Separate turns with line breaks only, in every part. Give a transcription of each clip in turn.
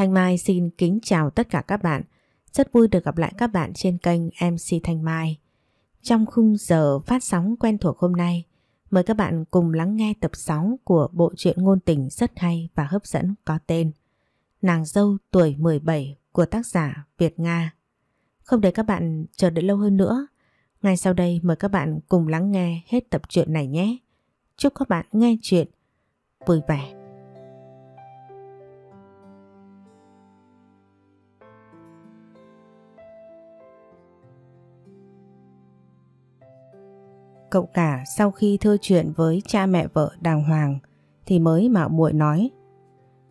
Thanh Mai xin kính chào tất cả các bạn. Rất vui được gặp lại các bạn trên kênh MC Thanh Mai. Trong khung giờ phát sóng quen thuộc hôm nay, mời các bạn cùng lắng nghe tập 6 của bộ truyện ngôn tình rất hay và hấp dẫn có tên Nàng dâu tuổi 17 của tác giả Việt Nga. Không để các bạn chờ đợi lâu hơn nữa, ngay sau đây mời các bạn cùng lắng nghe hết tập truyện này nhé. Chúc các bạn nghe chuyện vui vẻ. Cậu cả sau khi thưa chuyện với cha mẹ vợ đàng hoàng thì mới mạo muội nói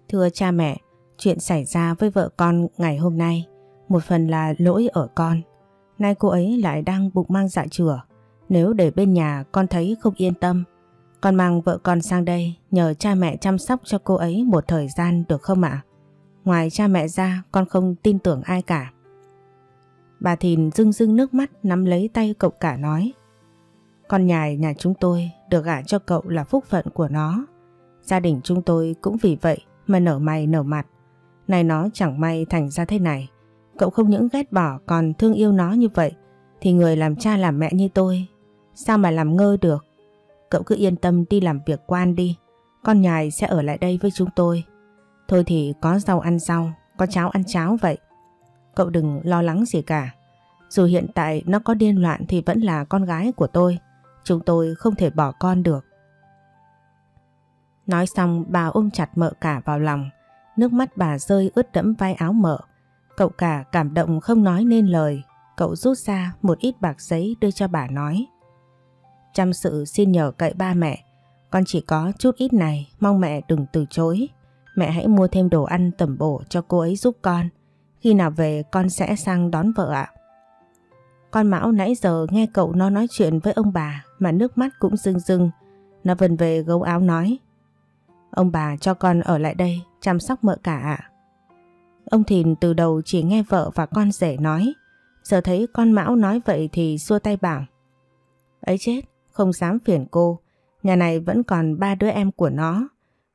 Thưa cha mẹ, chuyện xảy ra với vợ con ngày hôm nay một phần là lỗi ở con. Nay cô ấy lại đang bụng mang dạ chửa. Nếu để bên nhà con thấy không yên tâm. Con mang vợ con sang đây nhờ cha mẹ chăm sóc cho cô ấy một thời gian được không ạ? Ngoài cha mẹ ra con không tin tưởng ai cả. Bà Thìn rưng rưng nước mắt nắm lấy tay cậu cả nói. Con nhài nhà chúng tôi được gả cho cậu là phúc phận của nó. Gia đình chúng tôi cũng vì vậy mà nở mày nở mặt. Này nó chẳng may thành ra thế này. Cậu không những ghét bỏ còn thương yêu nó như vậy thì người làm cha làm mẹ như tôi sao mà làm ngơ được. Cậu cứ yên tâm đi làm việc quan đi. Con nhài sẽ ở lại đây với chúng tôi. Thôi thì có rau ăn rau, có cháo ăn cháo vậy. Cậu đừng lo lắng gì cả. Dù hiện tại nó có điên loạn thì vẫn là con gái của tôi. Chúng tôi không thể bỏ con được. Nói xong bà ôm chặt mợ cả vào lòng. Nước mắt bà rơi ướt đẫm vai áo mợ. Cậu cả cảm động không nói nên lời. Cậu rút ra một ít bạc giấy đưa cho bà nói. Chăm sự xin nhờ cậy ba mẹ. Con chỉ có chút ít này, mong mẹ đừng từ chối. Mẹ hãy mua thêm đồ ăn tẩm bổ cho cô ấy giúp con. Khi nào về con sẽ sang đón vợ ạ. Con Mão nãy giờ nghe cậu nó nói chuyện với ông bà mà nước mắt cũng rưng rưng. Nó vần về gấu áo nói. Ông bà cho con ở lại đây chăm sóc mợ cả ạ. Ông Thìn từ đầu chỉ nghe vợ và con rể nói. Giờ thấy con Mão nói vậy thì xua tay bảo. Ấy chết, không dám phiền cô. Nhà này vẫn còn ba đứa em của nó.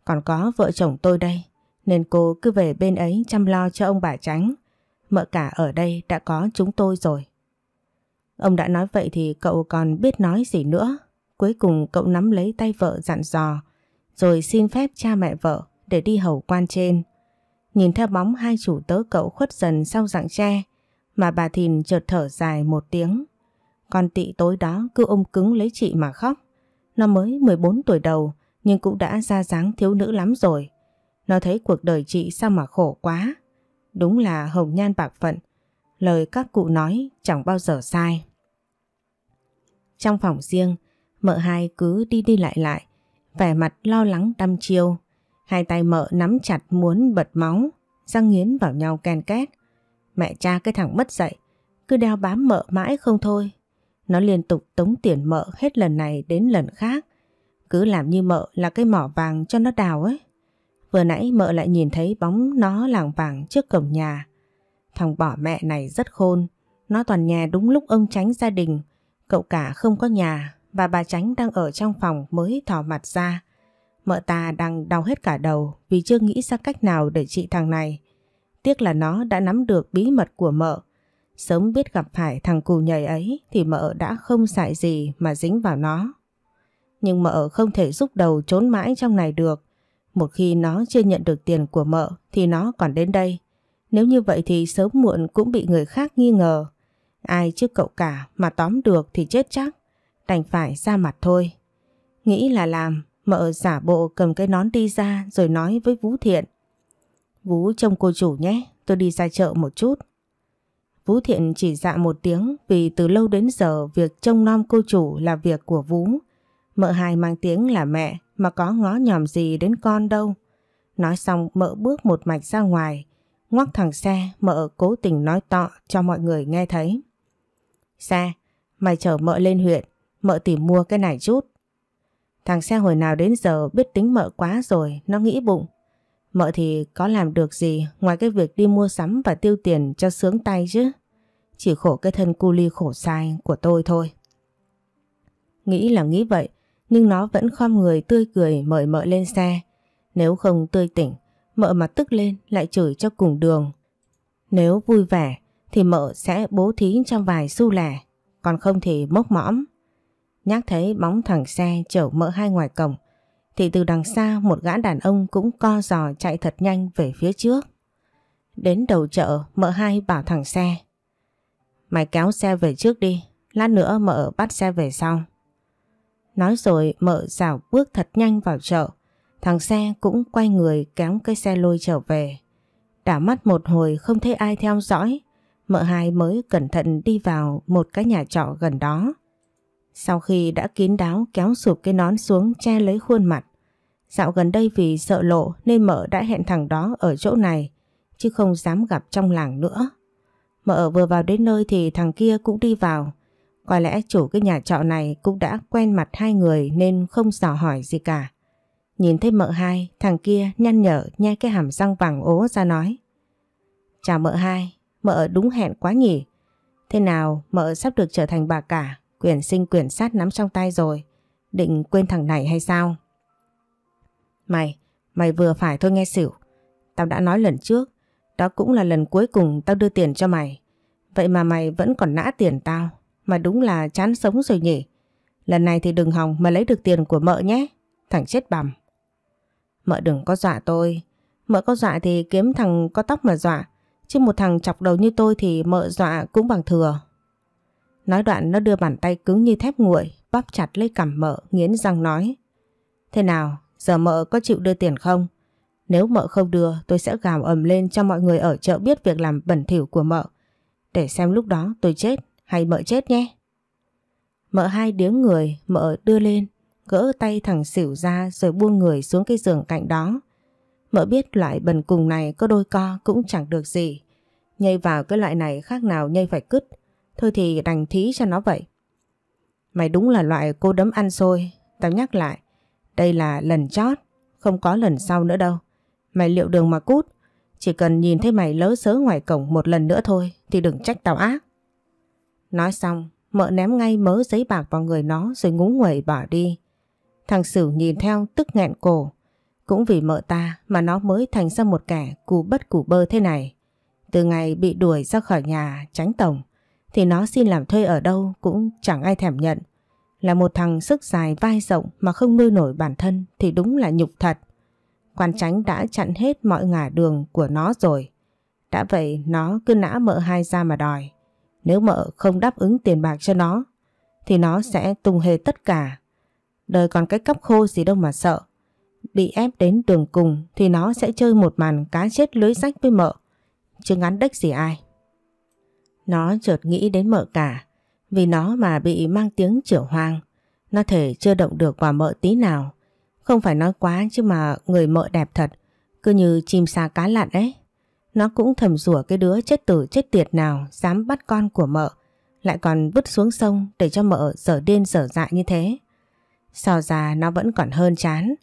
Còn có vợ chồng tôi đây. Nên cô cứ về bên ấy chăm lo cho ông bà tránh. Mợ cả ở đây đã có chúng tôi rồi. Ông đã nói vậy thì cậu còn biết nói gì nữa. Cuối cùng cậu nắm lấy tay vợ dặn dò, rồi xin phép cha mẹ vợ để đi hầu quan trên. Nhìn theo bóng hai chủ tớ cậu khuất dần sau rặng tre, mà bà Thìn chợt thở dài một tiếng. Con tị tối đó cứ ôm cứng lấy chị mà khóc. Nó mới 14 tuổi đầu nhưng cũng đã ra dáng thiếu nữ lắm rồi. Nó thấy cuộc đời chị sao mà khổ quá. Đúng là hồng nhan bạc phận, Lời các cụ nói chẳng bao giờ sai. Trong phòng riêng, mợ hai cứ đi đi lại lại, vẻ mặt lo lắng đăm chiêu. Hai tay mợ nắm chặt muốn bật máu, răng nghiến vào nhau ken két. Mẹ cha cái thằng mất dậy, cứ đeo bám mợ mãi không thôi. Nó liên tục tống tiền mợ hết lần này đến lần khác. Cứ làm như mợ là cái mỏ vàng cho nó đào ấy. Vừa nãy mợ lại nhìn thấy bóng nó làng vàng trước cổng nhà. Thằng bỏ mẹ này rất khôn. Nó toàn nhà đúng lúc ông tránh gia đình. Cậu cả không có nhà và bà tránh đang ở trong phòng mới thò mặt ra. Mợ ta đang đau hết cả đầu vì chưa nghĩ ra cách nào để trị thằng này. Tiếc là nó đã nắm được bí mật của mợ. Sớm biết gặp phải thằng cù nhầy ấy thì mợ đã không xài gì mà dính vào nó. Nhưng mợ không thể giúp đầu trốn mãi trong này được. Một khi nó chưa nhận được tiền của mợ thì nó còn đến đây. Nếu như vậy thì sớm muộn cũng bị người khác nghi ngờ. Ai chứ cậu cả mà tóm được thì chết chắc. Đành phải ra mặt thôi. Nghĩ là làm, mợ giả bộ cầm cái nón đi ra rồi nói với Vũ Thiện. Vũ trông cô chủ nhé, tôi đi ra chợ một chút. Vũ Thiện chỉ dạ một tiếng vì từ lâu đến giờ việc trông nom cô chủ là việc của Vũ. Mợ hài mang tiếng là mẹ mà có ngó nhòm gì đến con đâu. Nói xong mợ bước một mạch ra ngoài, ngoắc thằng xe mợ cố tình nói tọ cho mọi người nghe thấy. Xe, mày chở mợ lên huyện, mợ tìm mua cái này chút. Thằng xe hồi nào đến giờ biết tính mợ quá rồi, nó nghĩ bụng. Mợ thì có làm được gì ngoài cái việc đi mua sắm và tiêu tiền cho sướng tay chứ. Chỉ khổ cái thân cu ly khổ sai của tôi thôi. Nghĩ là nghĩ vậy, nhưng nó vẫn khom người tươi cười mời mợ lên xe. Nếu không tươi tỉnh, mợ mà tức lên lại chửi cho cùng đường. Nếu vui vẻ thì mợ sẽ bố thí cho vài xu lẻ, còn không thì mốc mõm. Nhắc thấy bóng thẳng xe chở mợ hai ngoài cổng, thì từ đằng xa một gã đàn ông cũng co giò chạy thật nhanh về phía trước. Đến đầu chợ, mợ hai bảo thẳng xe. Mày kéo xe về trước đi, lát nữa mợ bắt xe về sau. Nói rồi mợ rảo bước thật nhanh vào chợ, Thằng xe cũng quay người kéo cái xe lôi trở về. Đảo mắt một hồi không thấy ai theo dõi, mợ hai mới cẩn thận đi vào một cái nhà trọ gần đó. Sau khi đã kín đáo kéo sụp cái nón xuống che lấy khuôn mặt, dạo gần đây vì sợ lộ nên mợ đã hẹn thằng đó ở chỗ này, chứ không dám gặp trong làng nữa. Mợ vừa vào đến nơi thì thằng kia cũng đi vào, có lẽ chủ cái nhà trọ này cũng đã quen mặt hai người nên không dò hỏi gì cả. Nhìn thấy mợ hai, thằng kia nhăn nhở nhai cái hàm răng vàng ố ra nói. Chào mợ hai, mợ đúng hẹn quá nhỉ. Thế nào mợ sắp được trở thành bà cả, quyền sinh quyền sát nắm trong tay rồi. Định quên thằng này hay sao? Mày, mày vừa phải thôi nghe xỉu. Tao đã nói lần trước, đó cũng là lần cuối cùng tao đưa tiền cho mày. Vậy mà mày vẫn còn nã tiền tao, mà đúng là chán sống rồi nhỉ. Lần này thì đừng hòng mà lấy được tiền của mợ nhé, thằng chết bằm. Mợ đừng có dọa tôi. Mợ có dọa thì kiếm thằng có tóc mà dọa. Chứ một thằng chọc đầu như tôi thì mợ dọa cũng bằng thừa. Nói đoạn nó đưa bàn tay cứng như thép nguội, bóp chặt lấy cằm mợ, nghiến răng nói. Thế nào, giờ mợ có chịu đưa tiền không? Nếu mợ không đưa, tôi sẽ gào ầm lên cho mọi người ở chợ biết việc làm bẩn thỉu của mợ. Để xem lúc đó tôi chết hay mợ chết nhé. Mợ hai điếng người, mợ đưa lên gỡ tay thằng xỉu ra rồi buông người xuống cái giường cạnh đó. Mợ biết loại bần cùng này có đôi co cũng chẳng được gì. Nhây vào cái loại này khác nào nhây phải cứt. Thôi thì đành thí cho nó vậy. Mày đúng là loại cô đấm ăn xôi. Tao nhắc lại. Đây là lần chót. Không có lần sau nữa đâu. Mày liệu đường mà cút. Chỉ cần nhìn thấy mày lỡ sớ ngoài cổng một lần nữa thôi thì đừng trách tao ác. Nói xong, mợ ném ngay mớ giấy bạc vào người nó rồi ngúng nguẩy bỏ đi. Thằng Sửu nhìn theo tức nghẹn cổ. Cũng vì mợ ta mà nó mới thành ra một kẻ cù bất củ bơ thế này. Từ ngày bị đuổi ra khỏi nhà tránh tổng thì nó xin làm thuê ở đâu cũng chẳng ai thèm nhận. Là một thằng sức dài vai rộng mà không nuôi nổi bản thân thì đúng là nhục thật. Quan tránh đã chặn hết mọi ngả đường của nó rồi. Đã vậy nó cứ nã mợ hai ra mà đòi. Nếu mợ không đáp ứng tiền bạc cho nó thì nó sẽ tung hề tất cả Đời còn cái cấp khô gì đâu mà sợ. Bị ép đến đường cùng thì nó sẽ chơi một màn cá chết lưới rách với mợ. Chứ ngắn đếch gì ai. Nó chợt nghĩ đến mợ cả. Vì nó mà bị mang tiếng trưởng hoang. Nó thể chưa động được quả mợ tí nào. Không phải nói quá chứ mà người mợ đẹp thật. Cứ như chim xa cá lặn ấy. Nó cũng thầm rủa cái đứa chết tử chết tiệt nào dám bắt con của mợ lại còn vứt xuống sông để cho mợ sở điên sở dại như thế. So ra nó vẫn còn hơn chán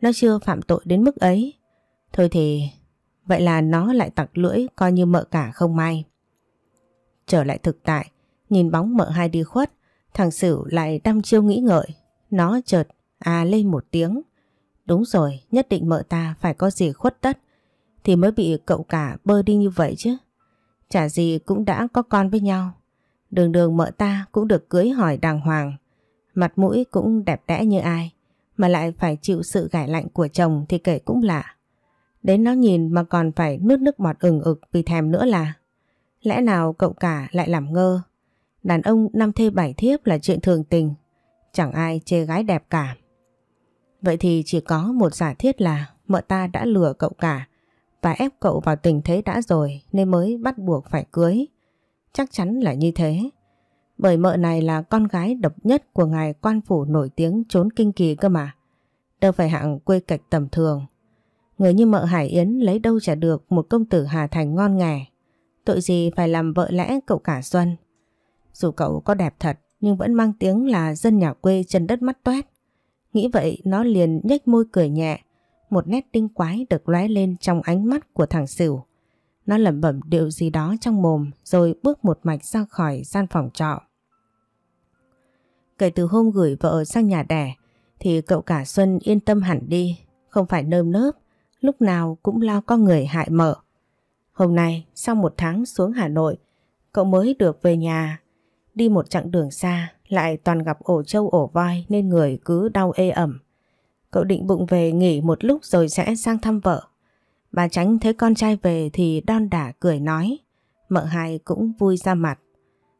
Nó chưa phạm tội đến mức ấy Thôi thì Vậy là nó lại tặc lưỡi coi như mợ cả không may Trở lại thực tại Nhìn bóng mợ hai đi khuất Thằng Sửu lại đăm chiêu nghĩ ngợi Nó chợt à lên một tiếng Đúng rồi nhất định mợ ta phải có gì khuất tất Thì mới bị cậu cả bơ đi như vậy chứ Chả gì cũng đã có con với nhau Đường đường mợ ta cũng được cưới hỏi đàng hoàng Mặt mũi cũng đẹp đẽ như ai Mà lại phải chịu sự gải lạnh của chồng thì kể cũng lạ Đến nó nhìn mà còn phải nuốt nước bọt ừng ực vì thèm nữa là Lẽ nào cậu cả lại làm ngơ Đàn ông năm thê bảy thiếp là chuyện thường tình Chẳng ai chê gái đẹp cả Vậy thì chỉ có một giả thiết là Mợ ta đã lừa cậu cả Và ép cậu vào tình thế đã rồi Nên mới bắt buộc phải cưới Chắc chắn là như thế bởi mợ này là con gái độc nhất của ngài quan phủ nổi tiếng trốn kinh kỳ cơ mà. Đâu phải hạng quê cạch tầm thường. Người như mợ Hải Yến lấy đâu trả được một công tử Hà Thành ngon nghè. Tội gì phải làm vợ lẽ cậu cả Xuân. Dù cậu có đẹp thật nhưng vẫn mang tiếng là dân nhà quê chân đất mắt toét. Nghĩ vậy nó liền nhếch môi cười nhẹ, một nét tinh quái được lóe lên trong ánh mắt của thằng Sửu. Nó lẩm bẩm điều gì đó trong mồm rồi bước một mạch ra khỏi gian phòng trọ. Kể từ hôm gửi vợ sang nhà đẻ thì cậu cả Xuân yên tâm hẳn đi, không phải nơm nớp, lúc nào cũng lo con người hại mở. Hôm nay, sau một tháng xuống Hà Nội, cậu mới được về nhà. Đi một chặng đường xa, lại toàn gặp ổ trâu ổ voi nên người cứ đau ê ẩm. Cậu định bụng về nghỉ một lúc rồi sẽ sang thăm vợ. Bà Tránh thấy con trai về thì đon đả cười nói. Mợ hai cũng vui ra mặt.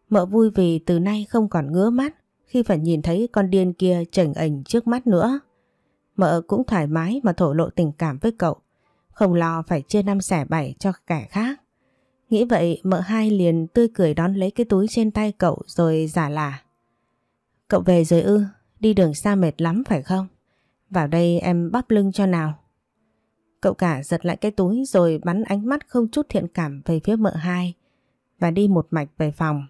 Mợ vui vì từ nay không còn ngứa mắt khi phải nhìn thấy con điên kia chảnh ảnh trước mắt nữa. Mợ cũng thoải mái mà thổ lộ tình cảm với cậu, không lo phải chia năm xẻ bảy cho kẻ khác. Nghĩ vậy mợ hai liền tươi cười đón lấy cái túi trên tay cậu rồi giả là. Cậu về rồi ư, đi đường xa mệt lắm phải không? Vào đây em bắp lưng cho nào. Cậu cả giật lại cái túi rồi bắn ánh mắt không chút thiện cảm về phía mợ hai và đi một mạch về phòng.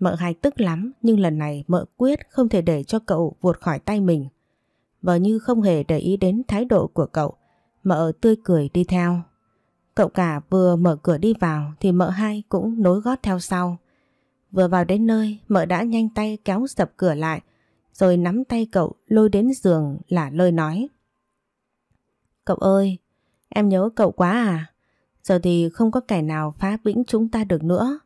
Mợ hai tức lắm nhưng lần này mợ quyết không thể để cho cậu vụt khỏi tay mình. Vợ như không hề để ý đến thái độ của cậu, mợ tươi cười đi theo. Cậu cả vừa mở cửa đi vào thì mợ hai cũng nối gót theo sau. Vừa vào đến nơi mợ đã nhanh tay kéo sập cửa lại rồi nắm tay cậu lôi đến giường là lơi nói. Cậu ơi, Em nhớ cậu quá à? Giờ thì không có kẻ nào phá vĩnh chúng ta được nữa.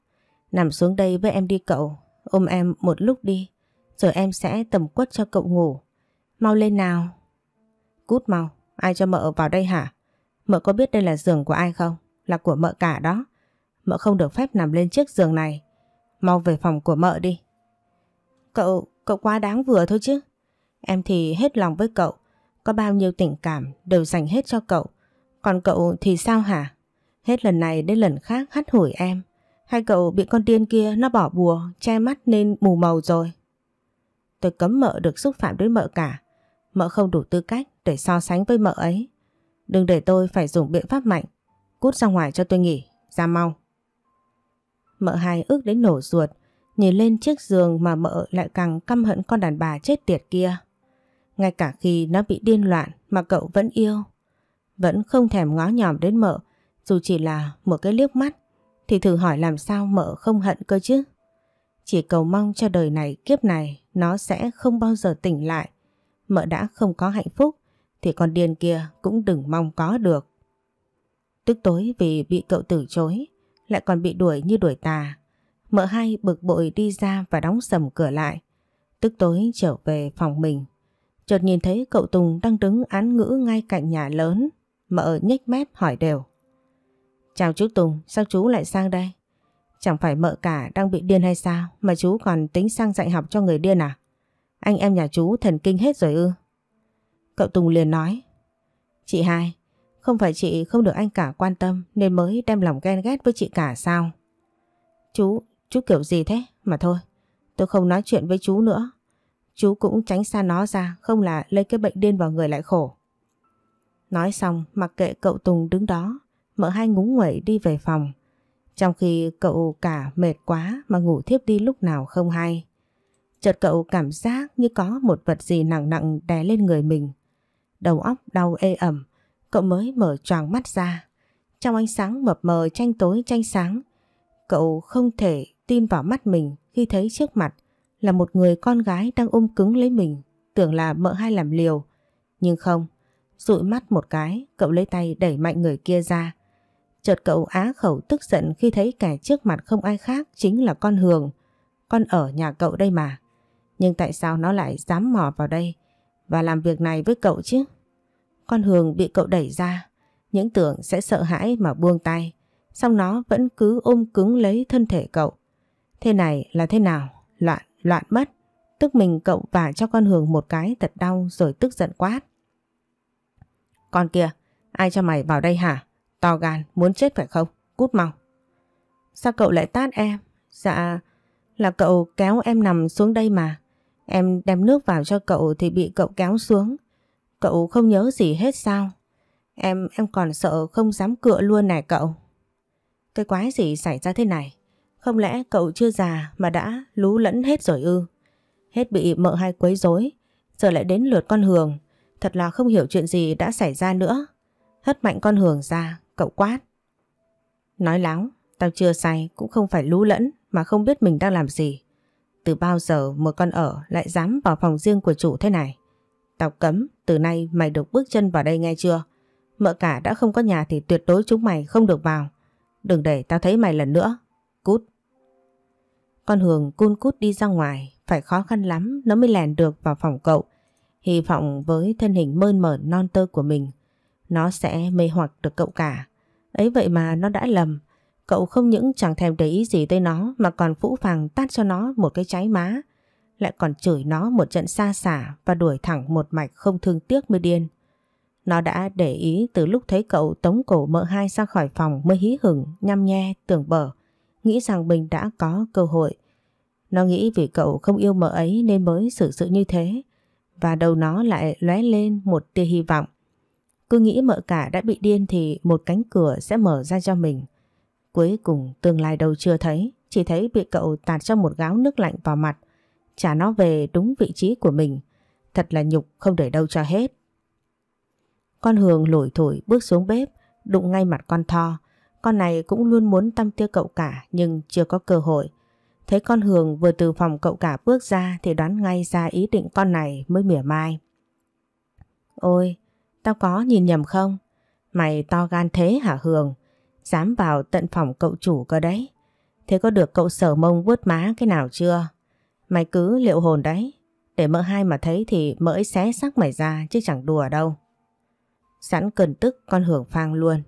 Nằm xuống đây với em đi cậu, ôm em một lúc đi, rồi em sẽ tầm quất cho cậu ngủ. Mau lên nào. Cút mau, ai cho mợ vào đây hả? Mợ có biết đây là giường của ai không? Là của mợ cả đó. Mợ không được phép nằm lên chiếc giường này. Mau về phòng của mợ đi. Cậu, cậu quá đáng vừa thôi chứ. Em thì hết lòng với cậu, có bao nhiêu tình cảm đều dành hết cho cậu. Còn cậu thì sao hả? Hết lần này đến lần khác hắt hủi em. Hai cậu bị con tiên kia nó bỏ bùa, che mắt nên mù màu rồi. Tôi cấm mợ được xúc phạm đến mợ cả. Mợ không đủ tư cách để so sánh với mợ ấy. Đừng để tôi phải dùng biện pháp mạnh. Cút ra ngoài cho tôi nghỉ, ra mau. Mợ hai ước đến nổ ruột, nhìn lên chiếc giường mà mợ lại càng căm hận con đàn bà chết tiệt kia. Ngay cả khi nó bị điên loạn mà cậu vẫn yêu vẫn không thèm ngó nhòm đến mợ, dù chỉ là một cái liếc mắt, thì thử hỏi làm sao mợ không hận cơ chứ. Chỉ cầu mong cho đời này kiếp này nó sẽ không bao giờ tỉnh lại. Mợ đã không có hạnh phúc thì con điên kia cũng đừng mong có được. Tức tối vì bị cậu từ chối lại còn bị đuổi như đuổi tà. Mợ hai bực bội đi ra và đóng sầm cửa lại. Tức tối trở về phòng mình. Chợt nhìn thấy cậu Tùng đang đứng án ngữ ngay cạnh nhà lớn. Mợ nhếch mép hỏi đều. Chào chú Tùng, sao chú lại sang đây? Chẳng phải mợ cả đang bị điên hay sao mà chú còn tính sang dạy học cho người điên à? Anh em nhà chú thần kinh hết rồi ư? Cậu Tùng liền nói. Chị hai, không phải chị không được anh cả quan tâm nên mới đem lòng ghen ghét với chị cả sao? Chú, chú kiểu gì thế? Mà thôi, tôi không nói chuyện với chú nữa. Chú cũng tránh xa nó ra, không là lây cái bệnh điên vào người lại khổ. Nói xong mặc kệ cậu Tùng đứng đó, mợ hai ngúng nguẩy đi về phòng. Trong khi cậu cả mệt quá mà ngủ thiếp đi lúc nào không hay. Chợt cậu cảm giác như có một vật gì nặng nặng đè lên người mình. Đầu óc đau ê ẩm, cậu mới mở choàng mắt ra. Trong ánh sáng mập mờ tranh tối tranh sáng, cậu không thể tin vào mắt mình khi thấy trước mặt là một người con gái đang ôm cứng lấy mình, tưởng là mợ hai làm liều. Nhưng không, Rụi mắt một cái, cậu lấy tay đẩy mạnh người kia ra. Chợt cậu á khẩu tức giận khi thấy kẻ trước mặt không ai khác chính là con Hường. Con ở nhà cậu đây mà. Nhưng tại sao nó lại dám mò vào đây và làm việc này với cậu chứ? Con Hường bị cậu đẩy ra, những tưởng sẽ sợ hãi mà buông tay. Xong nó vẫn cứ ôm cứng lấy thân thể cậu. Thế này là thế nào? Loạn, loạn mất. Tức mình cậu vả cho con Hường một cái thật đau rồi tức giận quát. Con kia, ai cho mày vào đây hả? To gan, muốn chết phải không? Cút mau. Sao cậu lại tát em? Dạ, là cậu kéo em nằm xuống đây mà. Em đem nước vào cho cậu thì bị cậu kéo xuống. Cậu không nhớ gì hết sao? Em, em còn sợ không dám cựa luôn này cậu. Cái quái gì xảy ra thế này? Không lẽ cậu chưa già mà đã lú lẫn hết rồi ư? Hết bị mợ hai quấy rối, giờ lại đến lượt con Hường. Thật là không hiểu chuyện gì đã xảy ra nữa. Hất mạnh con Hường ra, cậu quát. Nói láo, tao chưa say cũng không phải lú lẫn mà không biết mình đang làm gì. Từ bao giờ một con ở lại dám vào phòng riêng của chủ thế này? Tao cấm, từ nay mày được bước chân vào đây nghe chưa? Mợ cả đã không có nhà thì tuyệt đối chúng mày không được vào. Đừng để tao thấy mày lần nữa. Cút. Con Hường cun cút đi ra ngoài, phải khó khăn lắm nó mới lèn được vào phòng cậu. Hy vọng với thân hình mơn mởn non tơ của mình, nó sẽ mê hoặc được cậu cả. Ấy vậy mà nó đã lầm, cậu không những chẳng thèm để ý gì tới nó mà còn phũ phàng tát cho nó một cái trái má, lại còn chửi nó một trận xa xả và đuổi thẳng một mạch không thương tiếc mới điên. Nó đã để ý từ lúc thấy cậu tống cổ mợ hai ra khỏi phòng mới hí hửng, nhăm nhe, tưởng bở, nghĩ rằng mình đã có cơ hội. Nó nghĩ vì cậu không yêu mợ ấy nên mới xử sự như thế và đầu nó lại lóe lên một tia hy vọng. Cứ nghĩ mợ cả đã bị điên thì một cánh cửa sẽ mở ra cho mình. Cuối cùng tương lai đâu chưa thấy, chỉ thấy bị cậu tạt cho một gáo nước lạnh vào mặt, trả nó về đúng vị trí của mình. Thật là nhục không để đâu cho hết. Con Hường lủi thổi bước xuống bếp, đụng ngay mặt con Tho. Con này cũng luôn muốn tâm tiêu cậu cả nhưng chưa có cơ hội. Thấy con Hường vừa từ phòng cậu cả bước ra thì đoán ngay ra ý định con này mới mỉa mai. Ôi, tao có nhìn nhầm không? Mày to gan thế hả Hường? Dám vào tận phòng cậu chủ cơ đấy. Thế có được cậu sở mông vuốt má cái nào chưa? Mày cứ liệu hồn đấy. Để mỡ hai mà thấy thì mỡ xé xác mày ra chứ chẳng đùa đâu. Sẵn cơn tức con Hường phang luôn.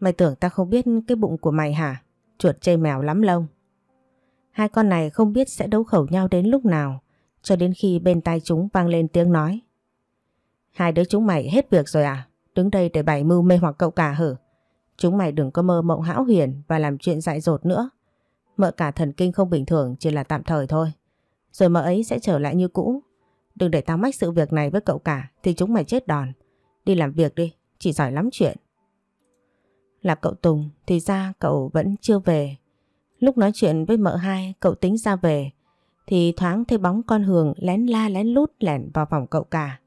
Mày tưởng tao không biết cái bụng của mày hả? Chuột chê mèo lắm lông. Hai con này không biết sẽ đấu khẩu nhau đến lúc nào cho đến khi bên tai chúng vang lên tiếng nói. Hai đứa chúng mày hết việc rồi à? Đứng đây để bày mưu mê hoặc cậu cả hở. Chúng mày đừng có mơ mộng hão huyền và làm chuyện dại dột nữa. Mợ cả thần kinh không bình thường chỉ là tạm thời thôi. Rồi mợ ấy sẽ trở lại như cũ. Đừng để tao mách sự việc này với cậu cả thì chúng mày chết đòn. Đi làm việc đi, chỉ giỏi lắm chuyện. Là cậu Tùng thì ra cậu vẫn chưa về Lúc nói chuyện với mợ hai cậu tính ra về thì thoáng thấy bóng con Hường lén la lén lút lẻn vào phòng cậu cả.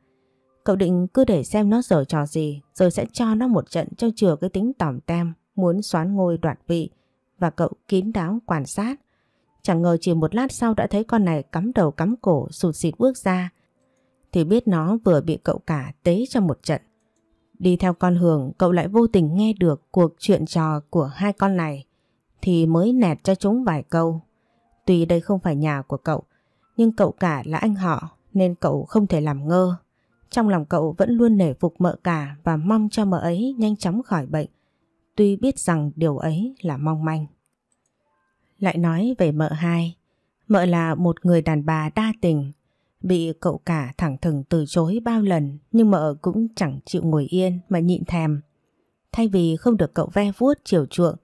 Cậu định cứ để xem nó giở trò gì rồi sẽ cho nó một trận cho chừa cái tính tỏm tem muốn xoán ngôi đoạt vị và cậu kín đáo quan sát. Chẳng ngờ chỉ một lát sau đã thấy con này cắm đầu cắm cổ sụt xịt bước ra thì biết nó vừa bị cậu cả tế cho một trận. Đi theo con Hường, cậu lại vô tình nghe được cuộc chuyện trò của hai con này thì mới nẹt cho chúng vài câu. Tuy đây không phải nhà của cậu, nhưng cậu cả là anh họ nên cậu không thể làm ngơ. Trong lòng cậu vẫn luôn nể phục mợ cả và mong cho mợ ấy nhanh chóng khỏi bệnh, tuy biết rằng điều ấy là mong manh. Lại nói về mợ hai, mợ là một người đàn bà đa tình, bị cậu cả thẳng thừng từ chối bao lần nhưng mợ cũng chẳng chịu ngồi yên mà nhịn thèm. Thay vì không được cậu ve vuốt chiều chuộng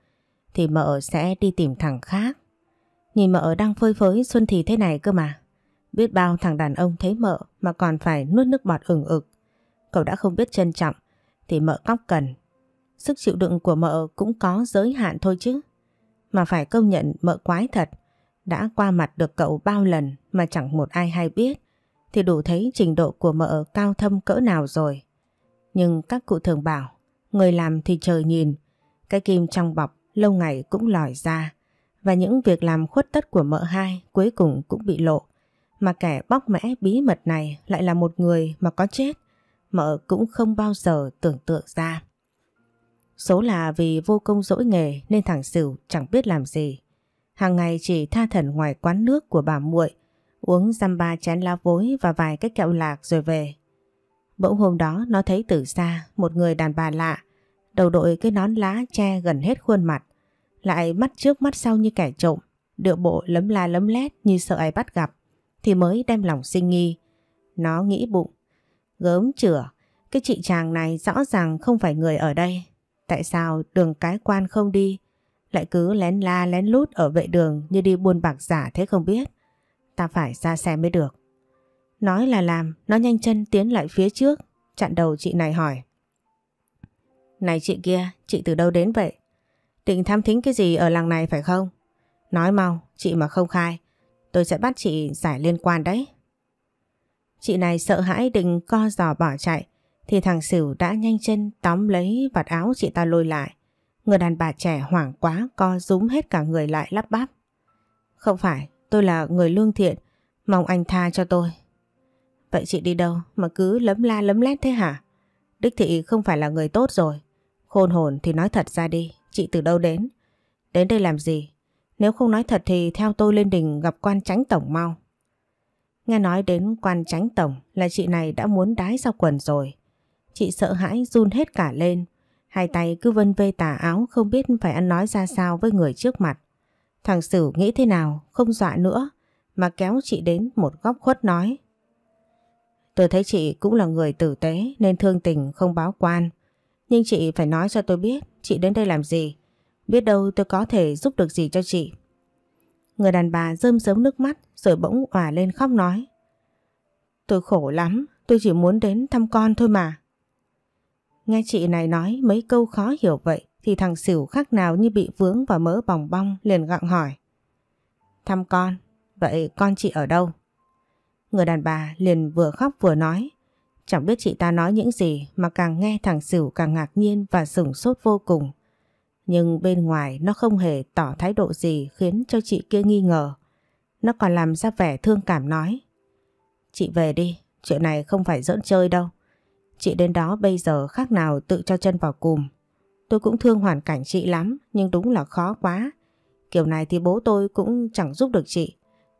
thì mợ sẽ đi tìm thằng khác. Nhìn mợ đang phơi phới Xuân Thì thế này cơ mà. Biết bao thằng đàn ông thấy mợ mà còn phải nuốt nước bọt ửng ực. Cậu đã không biết trân trọng thì mợ cóc cần. Sức chịu đựng của mợ cũng có giới hạn thôi chứ. Mà phải công nhận mợ quái thật. Đã qua mặt được cậu bao lần mà chẳng một ai hay biết thì đủ thấy trình độ của mợ cao thâm cỡ nào rồi. Nhưng các cụ thường bảo người làm thì trời nhìn cái kim trong bọc lâu ngày cũng lòi ra và những việc làm khuất tất của mợ hai cuối cùng cũng bị lộ. Mà kẻ bóc mẽ bí mật này lại là một người mà có chết, mợ cũng không bao giờ tưởng tượng ra. Số là vì vô công dỗi nghề nên thằng Sửu chẳng biết làm gì. Hàng ngày chỉ tha thần ngoài quán nước của bà muội, uống dăm ba chén lá vối và vài cái kẹo lạc rồi về. Bỗng hôm đó nó thấy từ xa một người đàn bà lạ đầu đội cái nón lá che gần hết khuôn mặt, lại mắt trước mắt sau như kẻ trộm, điệu bộ lấm la lấm lét như sợ ai bắt gặp, thì mới đem lòng sinh nghi. Nó nghĩ bụng, gớm chửa, cái chị chàng này rõ ràng không phải người ở đây. Tại sao đường cái quan không đi, lại cứ lén la lén lút ở vệ đường như đi buôn bạc giả thế không biết. Ta phải ra xe mới được. Nói là làm, nó nhanh chân tiến lại phía trước, chặn đầu chị này hỏi. Này chị kia, chị từ đâu đến vậy? Định tham thính cái gì ở làng này phải không? Nói mau, chị mà không khai, tôi sẽ bắt chị giải liên quan đấy. Chị này sợ hãi định co giò bỏ chạy, thì thằng Sửu đã nhanh chân tóm lấy vạt áo chị ta lôi lại. Người đàn bà trẻ hoảng quá co rúm hết cả người lại lắp bắp. Không phải, tôi là người lương thiện, mong anh tha cho tôi. Vậy chị đi đâu mà cứ lấm la lấm lét thế hả? Đích thị không phải là người tốt rồi. Khôn hồn thì nói thật ra đi, chị từ đâu đến? Đến đây làm gì? Nếu không nói thật thì theo tôi lên đình gặp quan tránh tổng mau. Nghe nói đến quan tránh tổng là chị này đã muốn đái ra quần rồi. Chị sợ hãi run hết cả lên. Hai tay cứ vân vê tà áo không biết phải ăn nói ra sao với người trước mặt. Thằng Sử nghĩ thế nào, không dọa nữa, mà kéo chị đến một góc khuất nói. Tôi thấy chị cũng là người tử tế nên thương tình không báo quan. Nhưng chị phải nói cho tôi biết chị đến đây làm gì. Biết đâu tôi có thể giúp được gì cho chị. Người đàn bà rơm rớm nước mắt rồi bỗng òa lên khóc nói. Tôi khổ lắm, tôi chỉ muốn đến thăm con thôi mà. Nghe chị này nói mấy câu khó hiểu vậy thì thằng xỉu khác nào như bị vướng và mỡ bòng bong liền gặng hỏi. Thăm con, vậy con chị ở đâu? Người đàn bà liền vừa khóc vừa nói. Chẳng biết chị ta nói những gì mà càng nghe thằng Sửu càng ngạc nhiên và sửng sốt vô cùng. Nhưng bên ngoài nó không hề tỏ thái độ gì khiến cho chị kia nghi ngờ. Nó còn làm ra vẻ thương cảm nói. Chị về đi, chuyện này không phải giỡn chơi đâu. Chị đến đó bây giờ khác nào tự cho chân vào cùm. Tôi cũng thương hoàn cảnh chị lắm nhưng đúng là khó quá. Kiểu này thì bố tôi cũng chẳng giúp được chị.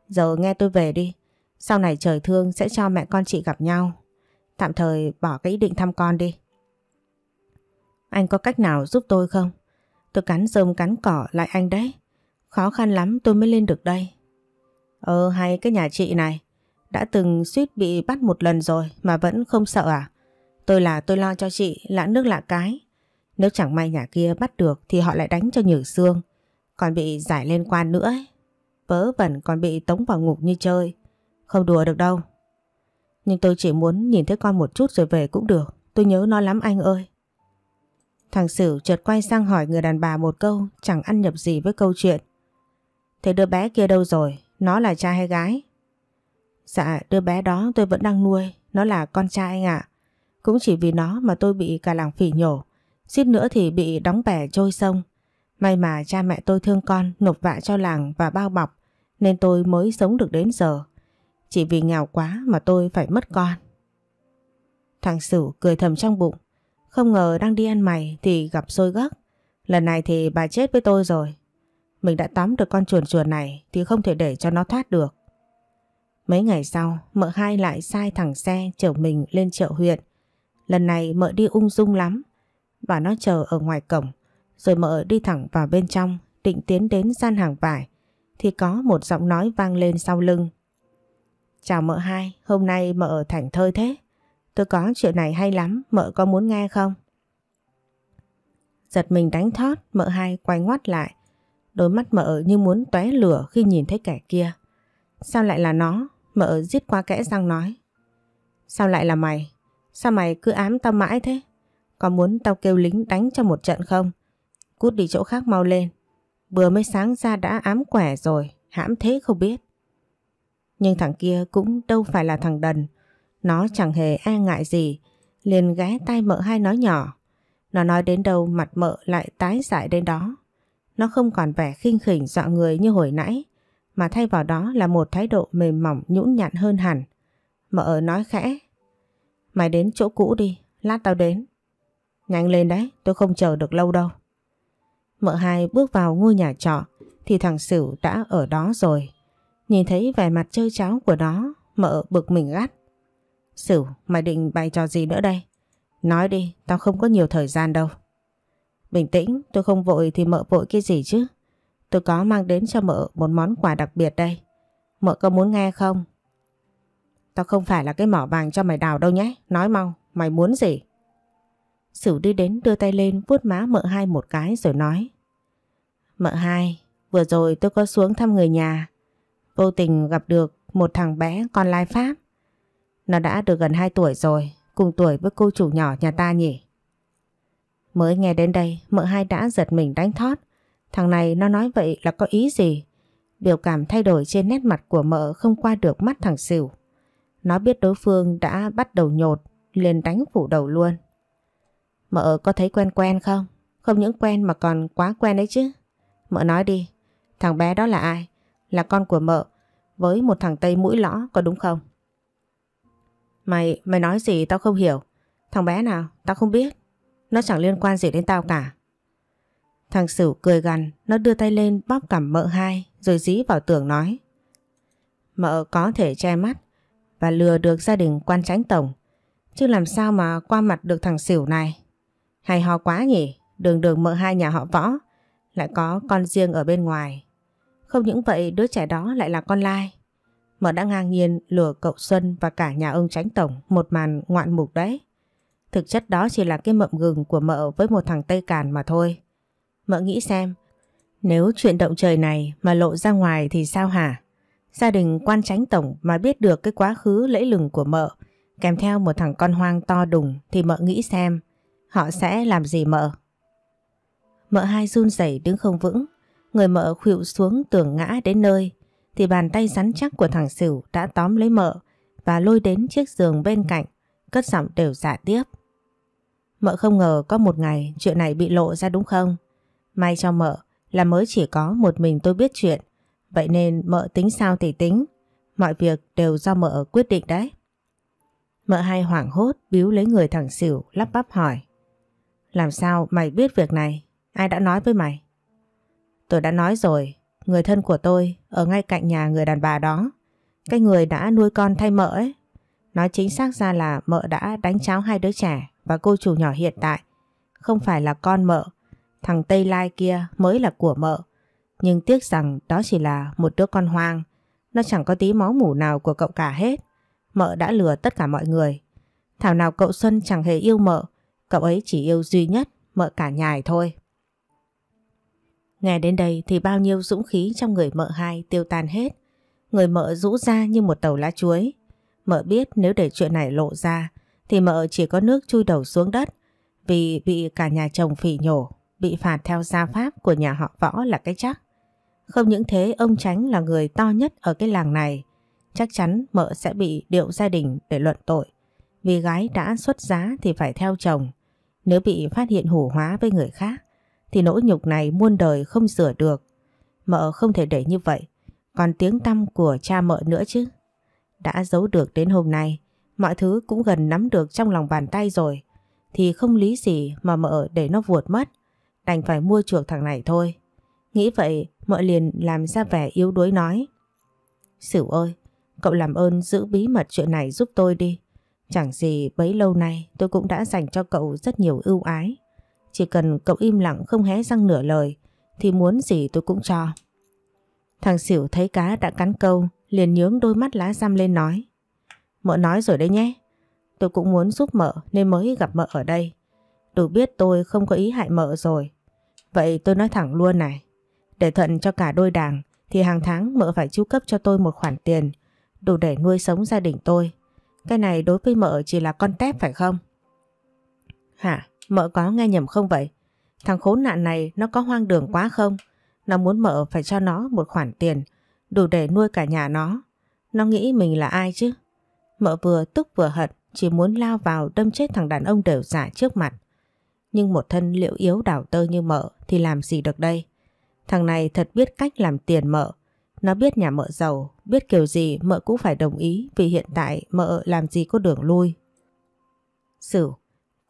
Giờ nghe tôi về đi. Sau này trời thương sẽ cho mẹ con chị gặp nhau. Tạm thời bỏ cái ý định thăm con đi. Anh có cách nào giúp tôi không? Tôi cắn rơm cắn cỏ lại anh đấy. Khó khăn lắm tôi mới lên được đây. Ờ hay cái nhà chị này. Đã từng suýt bị bắt một lần rồi mà vẫn không sợ à? Tôi là tôi lo cho chị lạ nước lạ cái. Nếu chẳng may nhà kia bắt được thì họ lại đánh cho nhử xương. Còn bị giải lên quan nữa ấy. Vớ vẩn còn bị tống vào ngục như chơi. Không đùa được đâu. Nhưng tôi chỉ muốn nhìn thấy con một chút rồi về cũng được Tôi nhớ nó lắm anh ơi Thằng Sử chợt quay sang hỏi người đàn bà một câu Chẳng ăn nhập gì với câu chuyện Thế đứa bé kia đâu rồi Nó là trai hay gái Dạ đứa bé đó tôi vẫn đang nuôi Nó là con trai anh ạ Cũng chỉ vì nó mà tôi bị cả làng phỉ nhổ Suýt nữa thì bị đóng bẻ trôi sông May mà cha mẹ tôi thương con Nộp vạ cho làng và bao bọc Nên tôi mới sống được đến giờ chỉ vì nghèo quá mà tôi phải mất con. Thằng Sửu cười thầm trong bụng. Không ngờ đang đi ăn mày thì gặp sôi gấc. Lần này thì bà chết với tôi rồi. Mình đã tóm được con chuồn chuồn này thì không thể để cho nó thoát được. Mấy ngày sau, mợ hai lại sai thằng xe chở mình lên chợ huyện. Lần này mợ đi ung dung lắm. Bà nó chờ ở ngoài cổng, rồi mợ đi thẳng vào bên trong, định tiến đến gian hàng vải. Thì có một giọng nói vang lên sau lưng. Chào mợ hai, hôm nay mợ ở Thảnh Thơi thế. Tôi có chuyện này hay lắm, mợ có muốn nghe không? Giật mình đánh thót, mợ hai quay ngoắt lại. Đôi mắt mợ như muốn tóe lửa khi nhìn thấy kẻ kia. Sao lại là nó? Mợ giết qua kẽ răng nói. Sao lại là mày? Sao mày cứ ám tao mãi thế? Có muốn tao kêu lính đánh cho một trận không? Cút đi chỗ khác mau lên. Vừa mới sáng ra đã ám quẻ rồi, hãm thế không biết. Nhưng thằng kia cũng đâu phải là thằng đần. Nó chẳng hề e ngại gì, liền ghé tay mợ hai nói nhỏ. Nó nói đến đâu mặt mợ lại tái dại đến đó. Nó không còn vẻ khinh khỉnh dọa người như hồi nãy, mà thay vào đó là một thái độ mềm mỏng nhũn nhặn hơn hẳn. Mợ nói khẽ, mày đến chỗ cũ đi, lát tao đến. Nhanh lên đấy, tôi không chờ được lâu đâu. Mợ hai bước vào ngôi nhà trọ thì thằng Sửu đã ở đó rồi. Nhìn thấy vẻ mặt chơi cháo của nó, mợ bực mình gắt. Sửu, mày định bày trò gì nữa đây? Nói đi, tao không có nhiều thời gian đâu. Bình tĩnh, tôi không vội thì mợ vội cái gì chứ? Tôi có mang đến cho mợ một món quà đặc biệt đây. Mợ có muốn nghe không? Tao không phải là cái mỏ vàng cho mày đào đâu nhé. Nói mau, mày muốn gì? Sửu đi đến đưa tay lên vuốt má mợ hai một cái rồi nói. Mợ hai, vừa rồi tôi có xuống thăm người nhà vô tình gặp được một thằng bé con lai Pháp. Nó đã được gần 2 tuổi rồi, cùng tuổi với cô chủ nhỏ nhà ta nhỉ. Mới nghe đến đây, mợ hai đã giật mình đánh thót. Thằng này nó nói vậy là có ý gì? Biểu cảm thay đổi trên nét mặt của mợ không qua được mắt thằng xỉu. Nó biết đối phương đã bắt đầu nhột, liền đánh phủ đầu luôn. Mợ có thấy quen quen không? Không những quen mà còn quá quen đấy chứ. Mợ nói đi, thằng bé đó là ai? là con của mợ với một thằng Tây mũi lõ có đúng không? Mày, mày nói gì tao không hiểu. Thằng bé nào, tao không biết. Nó chẳng liên quan gì đến tao cả. Thằng Sửu cười gằn, nó đưa tay lên bóp cằm mợ hai rồi dí vào tường nói. Mợ có thể che mắt và lừa được gia đình quan tránh tổng. Chứ làm sao mà qua mặt được thằng Sửu này. Hay ho quá nhỉ, đường đường mợ hai nhà họ võ. Lại có con riêng ở bên ngoài không những vậy đứa trẻ đó lại là con lai. Mở đã ngang nhiên lừa cậu Xuân và cả nhà ông tránh tổng một màn ngoạn mục đấy. Thực chất đó chỉ là cái mậm gừng của mợ với một thằng Tây Càn mà thôi. Mợ nghĩ xem, nếu chuyện động trời này mà lộ ra ngoài thì sao hả? Gia đình quan tránh tổng mà biết được cái quá khứ lẫy lừng của mợ kèm theo một thằng con hoang to đùng thì mợ nghĩ xem họ sẽ làm gì mợ. Mợ hai run rẩy đứng không vững Người mợ khuỵu xuống tưởng ngã đến nơi thì bàn tay rắn chắc của thằng Sửu đã tóm lấy mợ và lôi đến chiếc giường bên cạnh, cất giọng đều giả dạ tiếp. Mợ không ngờ có một ngày chuyện này bị lộ ra đúng không? May cho mợ là mới chỉ có một mình tôi biết chuyện, vậy nên mợ tính sao thì tính, mọi việc đều do mợ quyết định đấy. Mợ hai hoảng hốt biếu lấy người thằng Sửu lắp bắp hỏi. Làm sao mày biết việc này? Ai đã nói với mày? Tôi đã nói rồi, người thân của tôi ở ngay cạnh nhà người đàn bà đó. Cái người đã nuôi con thay mợ ấy. Nói chính xác ra là mợ đã đánh cháo hai đứa trẻ và cô chủ nhỏ hiện tại. Không phải là con mợ, thằng Tây Lai kia mới là của mợ. Nhưng tiếc rằng đó chỉ là một đứa con hoang. Nó chẳng có tí máu mủ nào của cậu cả hết. Mợ đã lừa tất cả mọi người. Thảo nào cậu Xuân chẳng hề yêu mợ. Cậu ấy chỉ yêu duy nhất mợ cả nhài thôi. Nghe đến đây thì bao nhiêu dũng khí trong người mợ hai tiêu tan hết. Người mợ rũ ra như một tàu lá chuối. Mợ biết nếu để chuyện này lộ ra thì mợ chỉ có nước chui đầu xuống đất vì bị cả nhà chồng phỉ nhổ, bị phạt theo gia pháp của nhà họ võ là cái chắc. Không những thế ông Tránh là người to nhất ở cái làng này. Chắc chắn mợ sẽ bị điệu gia đình để luận tội. Vì gái đã xuất giá thì phải theo chồng. Nếu bị phát hiện hủ hóa với người khác thì nỗi nhục này muôn đời không sửa được. Mợ không thể để như vậy, còn tiếng tăm của cha mợ nữa chứ. Đã giấu được đến hôm nay, mọi thứ cũng gần nắm được trong lòng bàn tay rồi, thì không lý gì mà mợ để nó vuột mất, đành phải mua chuộc thằng này thôi. Nghĩ vậy, mợ liền làm ra vẻ yếu đuối nói. Sửu ơi, cậu làm ơn giữ bí mật chuyện này giúp tôi đi. Chẳng gì bấy lâu nay tôi cũng đã dành cho cậu rất nhiều ưu ái. Chỉ cần cậu im lặng không hé răng nửa lời thì muốn gì tôi cũng cho. Thằng xỉu thấy cá đã cắn câu liền nhướng đôi mắt lá răm lên nói. Mợ nói rồi đấy nhé. Tôi cũng muốn giúp mợ nên mới gặp mợ ở đây. Đủ biết tôi không có ý hại mợ rồi. Vậy tôi nói thẳng luôn này. Để thuận cho cả đôi đảng thì hàng tháng mợ phải chu cấp cho tôi một khoản tiền đủ để nuôi sống gia đình tôi. Cái này đối với mợ chỉ là con tép phải không? Hả? Mợ có nghe nhầm không vậy? Thằng khốn nạn này nó có hoang đường quá không? Nó muốn mợ phải cho nó một khoản tiền đủ để nuôi cả nhà nó. Nó nghĩ mình là ai chứ? Mợ vừa tức vừa hận chỉ muốn lao vào đâm chết thằng đàn ông đều giả trước mặt. Nhưng một thân liệu yếu đảo tơ như mợ thì làm gì được đây? Thằng này thật biết cách làm tiền mợ. Nó biết nhà mợ giàu, biết kiểu gì mợ cũng phải đồng ý vì hiện tại mợ làm gì có đường lui. Sửu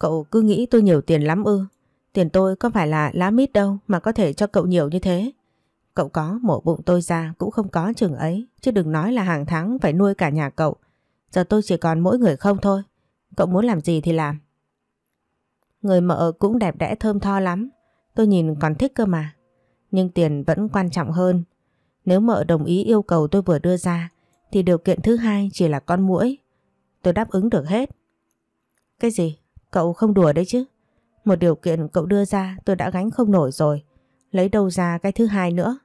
Cậu cứ nghĩ tôi nhiều tiền lắm ư. Tiền tôi có phải là lá mít đâu mà có thể cho cậu nhiều như thế. Cậu có mổ bụng tôi ra cũng không có chừng ấy, chứ đừng nói là hàng tháng phải nuôi cả nhà cậu. Giờ tôi chỉ còn mỗi người không thôi. Cậu muốn làm gì thì làm. Người mợ cũng đẹp đẽ thơm tho lắm. Tôi nhìn còn thích cơ mà. Nhưng tiền vẫn quan trọng hơn. Nếu mợ đồng ý yêu cầu tôi vừa đưa ra, thì điều kiện thứ hai chỉ là con muỗi. Tôi đáp ứng được hết. Cái gì? Cậu không đùa đấy chứ. Một điều kiện cậu đưa ra tôi đã gánh không nổi rồi. Lấy đâu ra cái thứ hai nữa.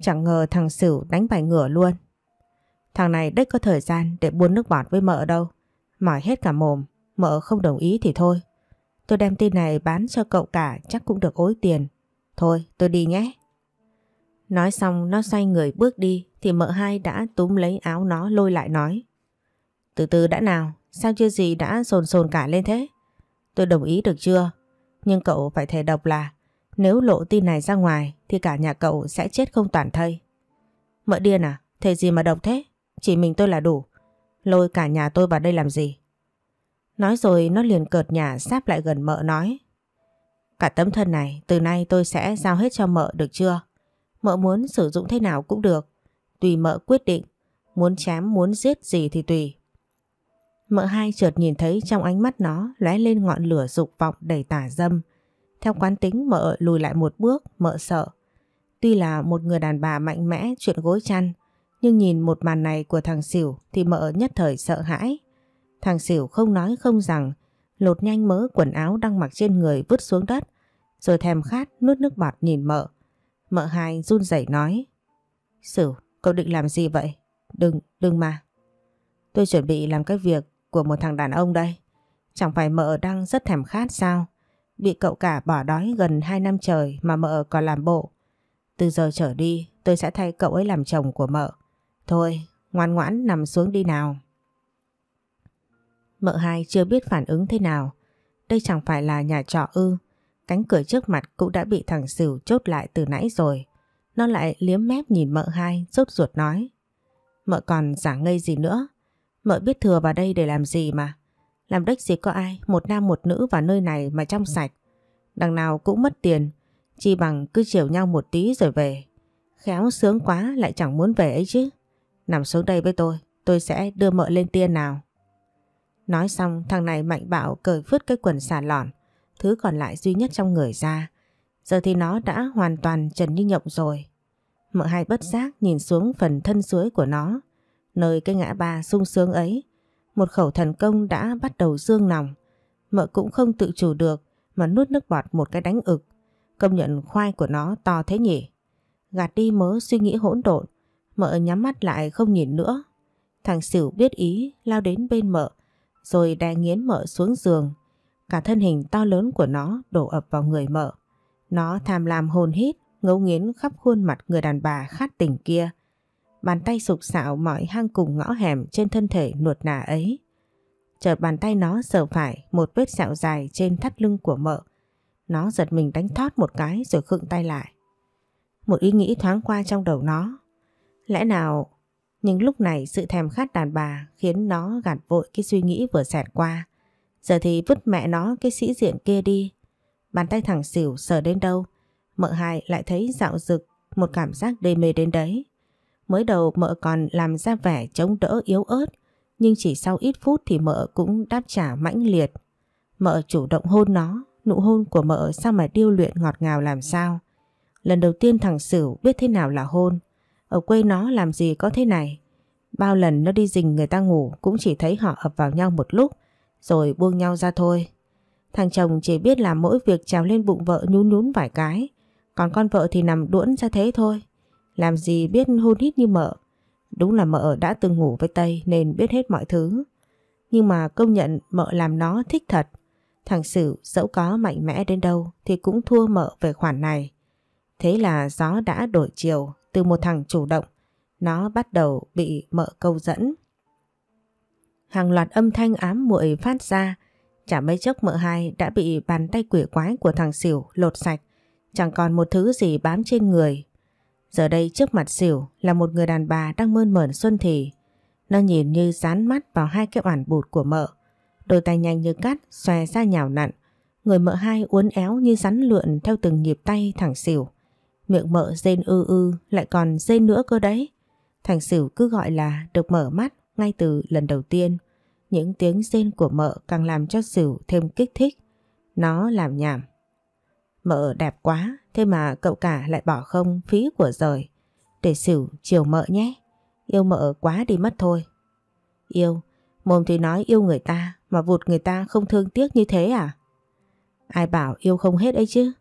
Chẳng ngờ thằng Sửu đánh bài ngửa luôn. Thằng này đếch có thời gian để buôn nước bọt với mợ đâu. Mỏi hết cả mồm, mợ không đồng ý thì thôi. Tôi đem tin này bán cho cậu cả chắc cũng được ối tiền. Thôi tôi đi nhé. Nói xong nó xoay người bước đi thì mợ hai đã túm lấy áo nó lôi lại nói. Từ từ đã nào, Sao chưa gì đã sồn sồn cả lên thế? Tôi đồng ý được chưa? Nhưng cậu phải thề độc là nếu lộ tin này ra ngoài thì cả nhà cậu sẽ chết không toàn thây. Mợ điên à? Thề gì mà độc thế? Chỉ mình tôi là đủ. Lôi cả nhà tôi vào đây làm gì? Nói rồi nó liền cợt nhà sáp lại gần mợ nói. Cả tấm thân này từ nay tôi sẽ giao hết cho mợ được chưa? Mợ muốn sử dụng thế nào cũng được. Tùy mợ quyết định. Muốn chém muốn giết gì thì tùy. Mợ hai chợt nhìn thấy trong ánh mắt nó lóe lên ngọn lửa dục vọng đầy tả dâm. Theo quán tính mợ lùi lại một bước, mợ sợ. Tuy là một người đàn bà mạnh mẽ chuyện gối chăn, nhưng nhìn một màn này của thằng xỉu thì mợ nhất thời sợ hãi. Thằng xỉu không nói không rằng, lột nhanh mớ quần áo đang mặc trên người vứt xuống đất, rồi thèm khát nuốt nước bọt nhìn mợ. Mợ hai run rẩy nói, Xỉu, cậu định làm gì vậy? Đừng, đừng mà. Tôi chuẩn bị làm cái việc của một thằng đàn ông đây? Chẳng phải mợ đang rất thèm khát sao? Bị cậu cả bỏ đói gần 2 năm trời mà mợ còn làm bộ. Từ giờ trở đi tôi sẽ thay cậu ấy làm chồng của mợ. Thôi, ngoan ngoãn nằm xuống đi nào. Mợ hai chưa biết phản ứng thế nào. Đây chẳng phải là nhà trọ ư. Cánh cửa trước mặt cũng đã bị thằng Sửu chốt lại từ nãy rồi. Nó lại liếm mép nhìn mợ hai, rốt ruột nói. Mợ còn giả ngây gì nữa. Mợ biết thừa vào đây để làm gì mà. Làm đếch gì có ai, một nam một nữ vào nơi này mà trong ừ. sạch. Đằng nào cũng mất tiền, chi bằng cứ chiều nhau một tí rồi về. Khéo sướng quá lại chẳng muốn về ấy chứ. Nằm xuống đây với tôi, tôi sẽ đưa mợ lên tiên nào. Nói xong thằng này mạnh bạo cởi phứt cái quần xà lỏn, thứ còn lại duy nhất trong người ra. Giờ thì nó đã hoàn toàn trần như nhộng rồi. Mợ hai bất giác nhìn xuống phần thân suối của nó. Nơi cái ngã ba sung sướng ấy, một khẩu thần công đã bắt đầu dương nòng. Mợ cũng không tự chủ được mà nuốt nước bọt một cái đánh ực. Công nhận khoai của nó to thế nhỉ. Gạt đi mớ suy nghĩ hỗn độn, mợ nhắm mắt lại không nhìn nữa. Thằng sửu biết ý lao đến bên mợ, rồi đè nghiến mợ xuống giường. Cả thân hình to lớn của nó đổ ập vào người mợ. Nó tham lam hồn hít, ngấu nghiến khắp khuôn mặt người đàn bà khát tình kia. Bàn tay sục sạo mọi hang cùng ngõ hẻm trên thân thể nuột nà ấy. Chợt bàn tay nó sờ phải một vết sẹo dài trên thắt lưng của mợ. Nó giật mình đánh thót một cái rồi khựng tay lại. Một ý nghĩ thoáng qua trong đầu nó. Lẽ nào... Nhưng lúc này sự thèm khát đàn bà khiến nó gạt vội cái suy nghĩ vừa xẹt qua. Giờ thì vứt mẹ nó cái sĩ diện kia đi. Bàn tay thẳng xỉu sờ đến đâu, mợ hai lại thấy dạo rực một cảm giác đê mê đến đấy. Mới đầu mợ còn làm ra vẻ chống đỡ yếu ớt, nhưng chỉ sau ít phút thì mợ cũng đáp trả mãnh liệt. Mợ chủ động hôn nó, nụ hôn của mợ sao mà điêu luyện ngọt ngào làm sao. Lần đầu tiên thằng Sửu biết thế nào là hôn. Ở quê nó làm gì có thế này. Bao lần nó đi dình người ta ngủ cũng chỉ thấy họ ập vào nhau một lúc, rồi buông nhau ra thôi. Thằng chồng chỉ biết làm mỗi việc trèo lên bụng vợ nhún nhún vài cái, còn con vợ thì nằm đuỗn ra thế thôi. Làm gì biết hôn hít như mợ Đúng là mợ đã từng ngủ với Tây Nên biết hết mọi thứ Nhưng mà công nhận mợ làm nó thích thật Thằng Sử dẫu có mạnh mẽ đến đâu Thì cũng thua mợ về khoản này Thế là gió đã đổi chiều Từ một thằng chủ động Nó bắt đầu bị mợ câu dẫn Hàng loạt âm thanh ám muội phát ra Chả mấy chốc mợ hai đã bị bàn tay quỷ quái của thằng xỉu lột sạch Chẳng còn một thứ gì bám trên người Giờ đây trước mặt xỉu là một người đàn bà đang mơn mởn xuân thì. Nó nhìn như dán mắt vào hai cái oản bụt của mợ. Đôi tay nhanh như cắt, xòe ra nhào nặn. Người mợ hai uốn éo như rắn lượn theo từng nhịp tay thẳng xỉu. Miệng mợ rên ư ư, lại còn rên nữa cơ đấy. Thằng xỉu cứ gọi là được mở mắt ngay từ lần đầu tiên. Những tiếng rên của mợ càng làm cho xỉu thêm kích thích. Nó làm nhảm. Mợ đẹp quá, thế mà cậu cả lại bỏ không phí của rời. Để xỉu chiều mợ nhé, yêu mợ quá đi mất thôi. Yêu, mồm thì nói yêu người ta mà vụt người ta không thương tiếc như thế à? Ai bảo yêu không hết ấy chứ,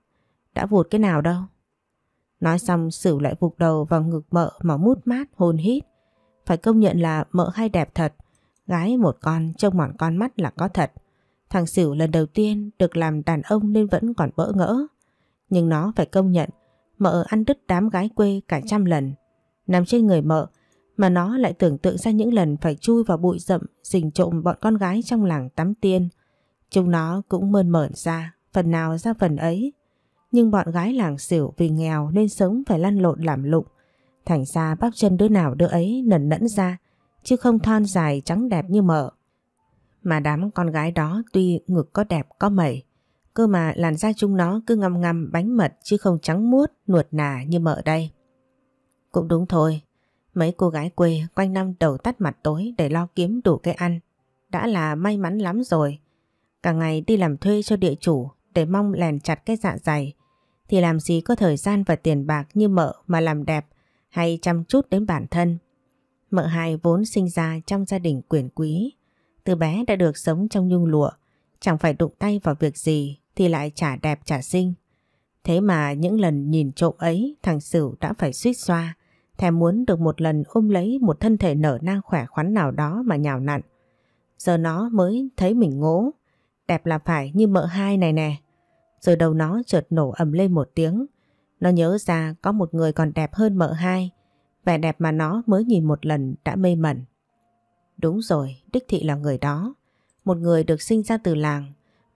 đã vụt cái nào đâu. Nói xong Sửu lại vụt đầu vào ngực mợ mà mút mát hồn hít. Phải công nhận là mợ hay đẹp thật. Gái một con trông mòn con mắt là có thật. Thằng Sửu lần đầu tiên được làm đàn ông nên vẫn còn bỡ ngỡ. Nhưng nó phải công nhận mợ ăn đứt đám gái quê cả trăm lần. Nằm trên người mợ mà nó lại tưởng tượng ra những lần phải chui vào bụi rậm rình trộm bọn con gái trong làng tắm tiên. Chúng nó cũng mơn mởn ra, phần nào ra phần ấy. Nhưng bọn gái làng xỉu vì nghèo nên sống phải lăn lộn làm lụng. Thành ra bắp chân đứa nào đứa ấy nẩn nẫn ra, chứ không thon dài trắng đẹp như mợ. Mà đám con gái đó tuy ngực có đẹp có mẩy, Cơ mà làn da chúng nó cứ ngầm ngầm bánh mật chứ không trắng muốt, nuột nà như mỡ đây. Cũng đúng thôi, mấy cô gái quê quanh năm đầu tắt mặt tối để lo kiếm đủ cái ăn. Đã là may mắn lắm rồi. Cả ngày đi làm thuê cho địa chủ để mong lèn chặt cái dạ dày. Thì làm gì có thời gian và tiền bạc như mợ mà làm đẹp hay chăm chút đến bản thân. Mợ hai vốn sinh ra trong gia đình quyền quý. Từ bé đã được sống trong nhung lụa, chẳng phải đụng tay vào việc gì thì lại chả đẹp chả xinh. Thế mà những lần nhìn trộm ấy thằng Sửu đã phải suýt xoa, thèm muốn được một lần ôm lấy một thân thể nở nang khỏe khoắn nào đó mà nhào nặn. Giờ nó mới thấy mình ngố, đẹp là phải như mợ hai này nè. Rồi đầu nó chợt nổ ầm lên một tiếng, nó nhớ ra có một người còn đẹp hơn mợ hai, vẻ đẹp mà nó mới nhìn một lần đã mê mẩn. Đúng rồi, đích thị là người đó, một người được sinh ra từ làng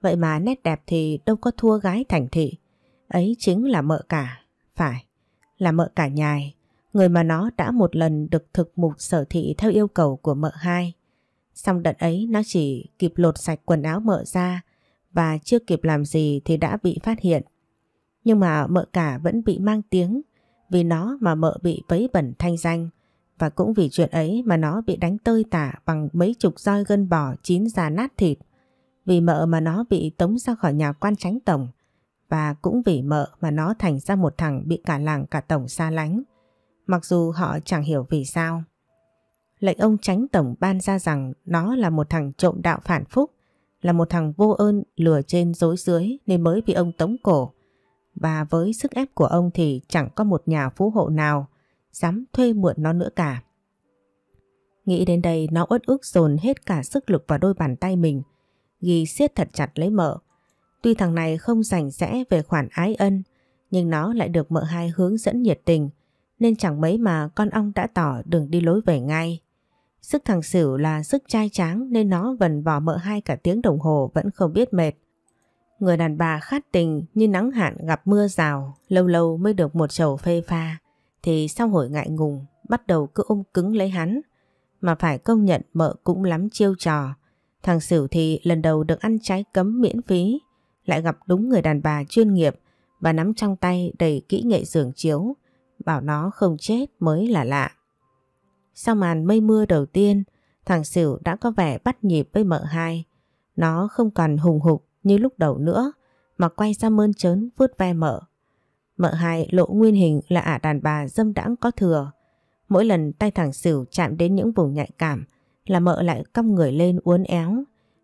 Vậy mà nét đẹp thì đâu có thua gái thành thị. Ấy chính là mợ cả. Phải, là mợ cả nhài. Người mà nó đã một lần được thực mục sở thị theo yêu cầu của mợ hai. Xong đợt ấy nó chỉ kịp lột sạch quần áo mợ ra và chưa kịp làm gì thì đã bị phát hiện. Nhưng mà mợ cả vẫn bị mang tiếng vì nó mà mợ bị vấy bẩn thanh danh và cũng vì chuyện ấy mà nó bị đánh tơi tả bằng mấy chục roi gân bò chín già nát thịt. Vì mợ mà nó bị tống ra khỏi nhà quan tránh tổng và cũng vì mợ mà nó thành ra một thằng bị cả làng cả tổng xa lánh. Mặc dù họ chẳng hiểu vì sao. Lệnh ông tránh tổng ban ra rằng nó là một thằng trộm đạo phản phúc, là một thằng vô ơn lừa trên dối dưới nên mới bị ông tống cổ. Và với sức ép của ông thì chẳng có một nhà phú hộ nào dám thuê mượn nó nữa cả. Nghĩ đến đây nó uất ức dồn hết cả sức lực vào đôi bàn tay mình Ghi siết thật chặt lấy mợ. Tuy thằng này không rảnh rẽ về khoản ái ân, nhưng nó lại được mợ hai hướng dẫn nhiệt tình, nên chẳng mấy mà con ong đã tỏ đường đi lối về ngay. Sức thằng Sửu là sức trai tráng nên nó vần vò mợ hai cả tiếng đồng hồ vẫn không biết mệt. Người đàn bà khát tình như nắng hạn gặp mưa rào, lâu lâu mới được một chầu phê pha, thì sau hồi ngại ngùng, bắt đầu cứ ôm cứng lấy hắn. Mà phải công nhận mợ cũng lắm chiêu trò, Thằng Sửu thì lần đầu được ăn trái cấm miễn phí, lại gặp đúng người đàn bà chuyên nghiệp và nắm trong tay đầy kỹ nghệ giường chiếu, bảo nó không chết mới là lạ. Sau màn mây mưa đầu tiên, thằng Sửu đã có vẻ bắt nhịp với mợ hai. Nó không còn hùng hục như lúc đầu nữa, mà quay ra mơn trớn vuốt ve mợ. Mợ hai lộ nguyên hình là ả đàn bà dâm đãng có thừa. Mỗi lần tay thằng Sửu chạm đến những vùng nhạy cảm, là mợ lại cong người lên uốn éo,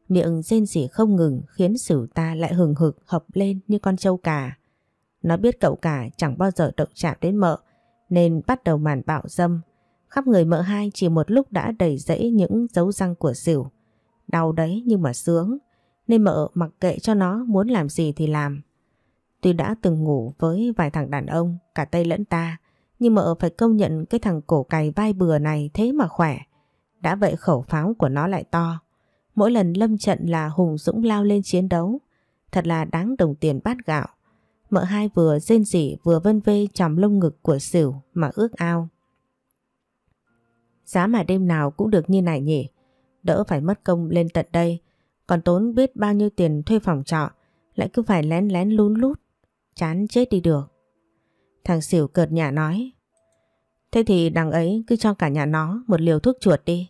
miệng rên rỉ không ngừng khiến Sửu ta lại hừng hực hợp lên như con trâu cà. Nó biết cậu cả chẳng bao giờ động chạm đến mợ nên bắt đầu màn bạo dâm. Khắp người mợ hai chỉ một lúc đã đầy rẫy những dấu răng của Sửu. Đau đấy nhưng mà sướng nên mợ mặc kệ cho nó muốn làm gì thì làm. Tuy đã từng ngủ với vài thằng đàn ông cả Tây lẫn ta nhưng mợ phải công nhận cái thằng cổ cày vai bừa này thế mà khỏe. Đã vậy khẩu pháo của nó lại to. Mỗi lần lâm trận là hùng dũng lao lên chiến đấu. Thật là đáng đồng tiền bát gạo. Mợ hai vừa rên rỉ vừa vân vê chòm lông ngực của xỉu mà ước ao. Giá mà đêm nào cũng được như này nhỉ. Đỡ phải mất công lên tận đây. Còn tốn biết bao nhiêu tiền thuê phòng trọ. Lại cứ phải lén lén lún lút. Chán chết đi được. Thằng xỉu cợt nhả nói. Thế thì đằng ấy cứ cho cả nhà nó một liều thuốc chuột đi.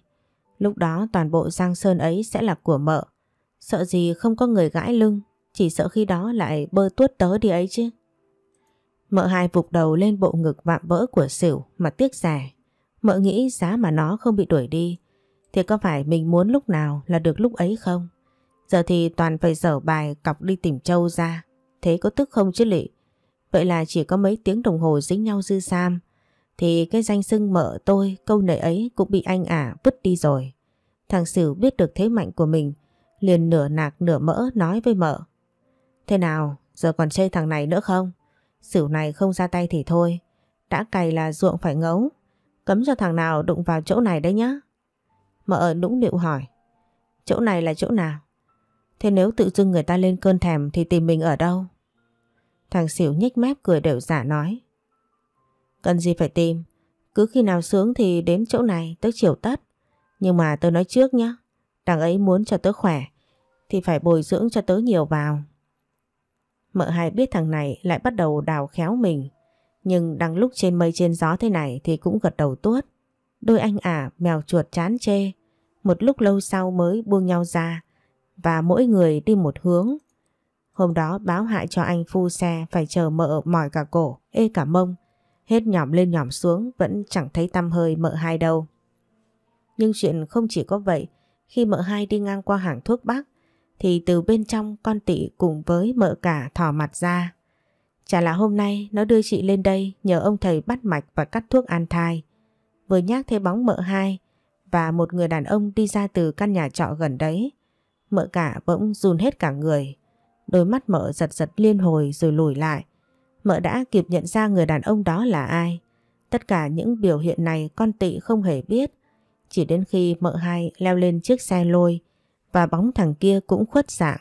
Lúc đó toàn bộ Giang Sơn ấy sẽ là của mợ. Sợ gì không có người gãi lưng, chỉ sợ khi đó lại bơ tuốt tớ đi ấy chứ. Mợ hai vụt đầu lên bộ ngực vạm vỡ của xỉu mà tiếc rẻ. Mợ nghĩ giá mà nó không bị đuổi đi, thì có phải mình muốn lúc nào là được lúc ấy không? Giờ thì toàn phải dở bài cọc đi tìm châu ra, thế có tức không chứ lị? Vậy là chỉ có mấy tiếng đồng hồ dính nhau dư sam, thì cái danh xưng mợ tôi câu nệ ấy cũng bị anh ả vứt đi rồi. Thằng Sửu biết được thế mạnh của mình, liền nửa nạc nửa mỡ nói với mợ. Thế nào, giờ còn chơi thằng này nữa không? Sửu này không ra tay thì thôi, đã cày là ruộng phải ngấu, cấm cho thằng nào đụng vào chỗ này đấy nhá. Mợ nũng nịu hỏi, chỗ này là chỗ nào? Thế nếu tự dưng người ta lên cơn thèm thì tìm mình ở đâu? Thằng xỉu nhếch mép cười đều giả nói. Cần gì phải tìm Cứ khi nào sướng thì đến chỗ này tớ chiều tất Nhưng mà tớ nói trước nhé Đằng ấy muốn cho tớ khỏe Thì phải bồi dưỡng cho tớ nhiều vào Mợ hai biết thằng này lại bắt đầu đào khéo mình Nhưng đang lúc trên mây trên gió thế này Thì cũng gật đầu tuốt Đôi anh ả mèo chuột chán chê Một lúc lâu sau mới buông nhau ra Và mỗi người đi một hướng Hôm đó báo hại cho anh phu xe phải chờ mợ mỏi cả cổ, ê cả mông. Hết nhòm lên nhòm xuống vẫn chẳng thấy tăm hơi mợ hai đâu. Nhưng chuyện không chỉ có vậy, khi mợ hai đi ngang qua hàng thuốc bắc thì từ bên trong con tị cùng với mợ cả thò mặt ra. Chả là hôm nay nó đưa chị lên đây nhờ ông thầy bắt mạch và cắt thuốc an thai. Vừa nhắc thấy bóng mợ hai và một người đàn ông đi ra từ căn nhà trọ gần đấy. Mợ cả bỗng run hết cả người. Đôi mắt mợ giật giật liên hồi rồi lùi lại. Mợ đã kịp nhận ra người đàn ông đó là ai. Tất cả những biểu hiện này con tị không hề biết. Chỉ đến khi mợ hai leo lên chiếc xe lôi và bóng thằng kia cũng khuất dạng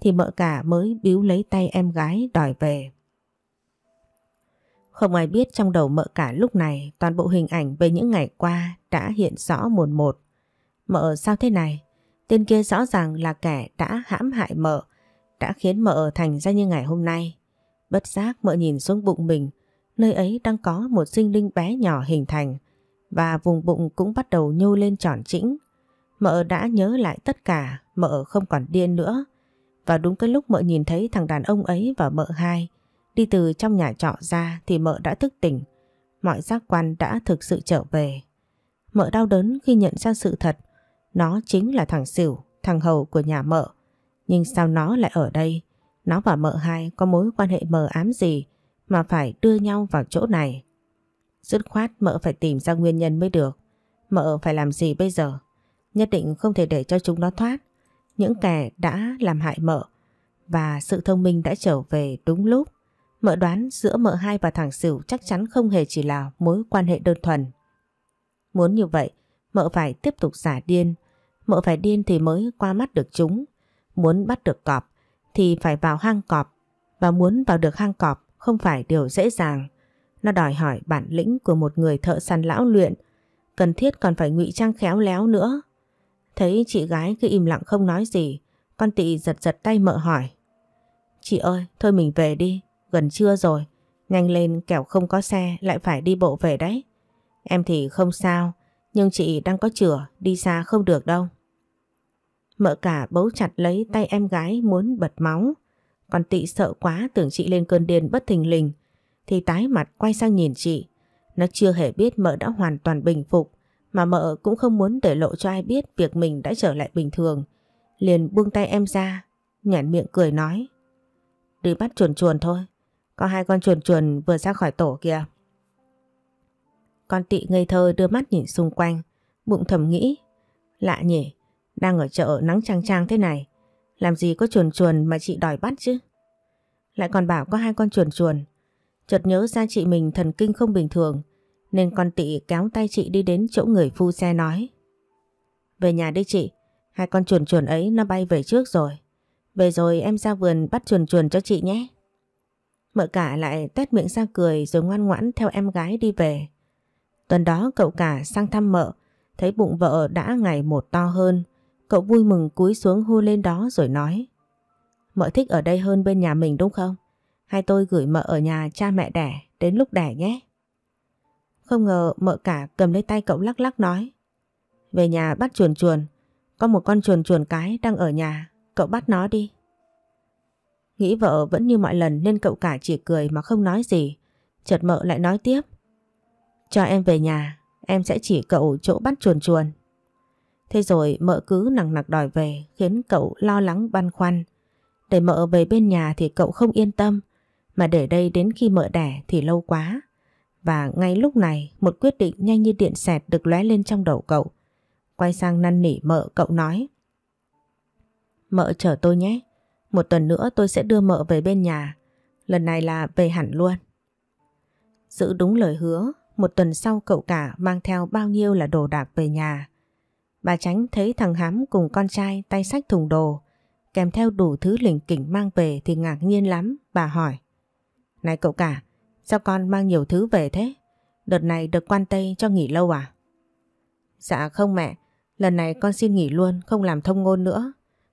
thì mợ cả mới biếu lấy tay em gái đòi về. Không ai biết trong đầu mợ cả lúc này toàn bộ hình ảnh về những ngày qua đã hiện rõ một một. Mợ sao thế này? Tên kia rõ ràng là kẻ đã hãm hại mợ, đã khiến mợ thành ra như ngày hôm nay. Bất giác mợ nhìn xuống bụng mình, nơi ấy đang có một sinh linh bé nhỏ hình thành và vùng bụng cũng bắt đầu nhô lên tròn trĩnh. Mợ đã nhớ lại tất cả, mợ không còn điên nữa. Và đúng cái lúc mợ nhìn thấy thằng đàn ông ấy và mợ hai đi từ trong nhà trọ ra thì mợ đã thức tỉnh. Mọi giác quan đã thực sự trở về. Mợ đau đớn khi nhận ra sự thật. Nó chính là thằng xỉu thằng hầu của nhà mợ. Nhưng sao nó lại ở đây? Nó và mợ hai có mối quan hệ mờ ám gì mà phải đưa nhau vào chỗ này. Dứt khoát mợ phải tìm ra nguyên nhân mới được. Mợ phải làm gì bây giờ? Nhất định không thể để cho chúng nó thoát. Những kẻ đã làm hại mợ và sự thông minh đã trở về đúng lúc. Mợ đoán giữa mợ hai và thằng Sửu chắc chắn không hề chỉ là mối quan hệ đơn thuần. Muốn như vậy, mợ phải tiếp tục giả điên. Mợ phải điên thì mới qua mắt được chúng. Muốn bắt được cọp thì phải vào hang cọp và muốn vào được hang cọp không phải điều dễ dàng. Nó đòi hỏi bản lĩnh của một người thợ săn lão luyện, cần thiết còn phải ngụy trang khéo léo nữa. Thấy chị gái cứ im lặng không nói gì, con tị giật giật tay mợ hỏi. Chị ơi, thôi mình về đi, gần trưa rồi, nhanh lên kẻo không có xe lại phải đi bộ về đấy. Em thì không sao, nhưng chị đang có chửa, đi xa không được đâu. Mợ cả bấu chặt lấy tay em gái muốn bật máu. Còn tị sợ quá tưởng chị lên cơn điên bất thình lình. Thì tái mặt quay sang nhìn chị. Nó chưa hề biết mợ đã hoàn toàn bình phục. Mà mợ cũng không muốn để lộ cho ai biết việc mình đã trở lại bình thường. Liền buông tay em ra. Nhản miệng cười nói. Đi bắt chuồn chuồn thôi. Có hai con chuồn chuồn vừa ra khỏi tổ kìa. Con tị ngây thơ đưa mắt nhìn xung quanh. Bụng thầm nghĩ. Lạ nhỉ. Đang ở chợ nắng trang trang thế này, làm gì có chuồn chuồn mà chị đòi bắt chứ? Lại còn bảo có hai con chuồn chuồn. Chợt nhớ ra chị mình thần kinh không bình thường, nên con tị kéo tay chị đi đến chỗ người phu xe nói. Về nhà đi chị, hai con chuồn chuồn ấy nó bay về trước rồi. Về rồi em ra vườn bắt chuồn chuồn cho chị nhé. Mợ cả lại tét miệng ra cười rồi ngoan ngoãn theo em gái đi về. Tuần đó cậu cả sang thăm mợ, thấy bụng vợ đã ngày một to hơn. Cậu vui mừng cúi xuống hôn lên đó rồi nói Mợ thích ở đây hơn bên nhà mình đúng không? hay tôi gửi mợ ở nhà cha mẹ đẻ đến lúc đẻ nhé. Không ngờ mợ cả cầm lấy tay cậu lắc lắc nói Về nhà bắt chuồn chuồn Có một con chuồn chuồn cái đang ở nhà Cậu bắt nó đi Nghĩ vợ vẫn như mọi lần nên cậu cả chỉ cười mà không nói gì Chợt mợ lại nói tiếp Cho em về nhà Em sẽ chỉ cậu chỗ bắt chuồn chuồn Thế rồi mợ cứ nặng nặc đòi về khiến cậu lo lắng băn khoăn. Để mợ về bên nhà thì cậu không yên tâm, mà để đây đến khi mợ đẻ thì lâu quá. Và ngay lúc này một quyết định nhanh như điện xẹt được lóe lên trong đầu cậu. Quay sang năn nỉ mợ cậu nói. Mợ chờ tôi nhé, một tuần nữa tôi sẽ đưa mợ về bên nhà, lần này là về hẳn luôn. Giữ đúng lời hứa, một tuần sau cậu cả mang theo bao nhiêu là đồ đạc về nhà. Bà Tránh thấy thằng Hám cùng con trai tay sách thùng đồ, kèm theo đủ thứ lỉnh kỉnh mang về thì ngạc nhiên lắm, bà hỏi. Này cậu cả, sao con mang nhiều thứ về thế? Đợt này được quan Tây cho nghỉ lâu à? Dạ không mẹ, lần này con xin nghỉ luôn, không làm thông ngôn nữa.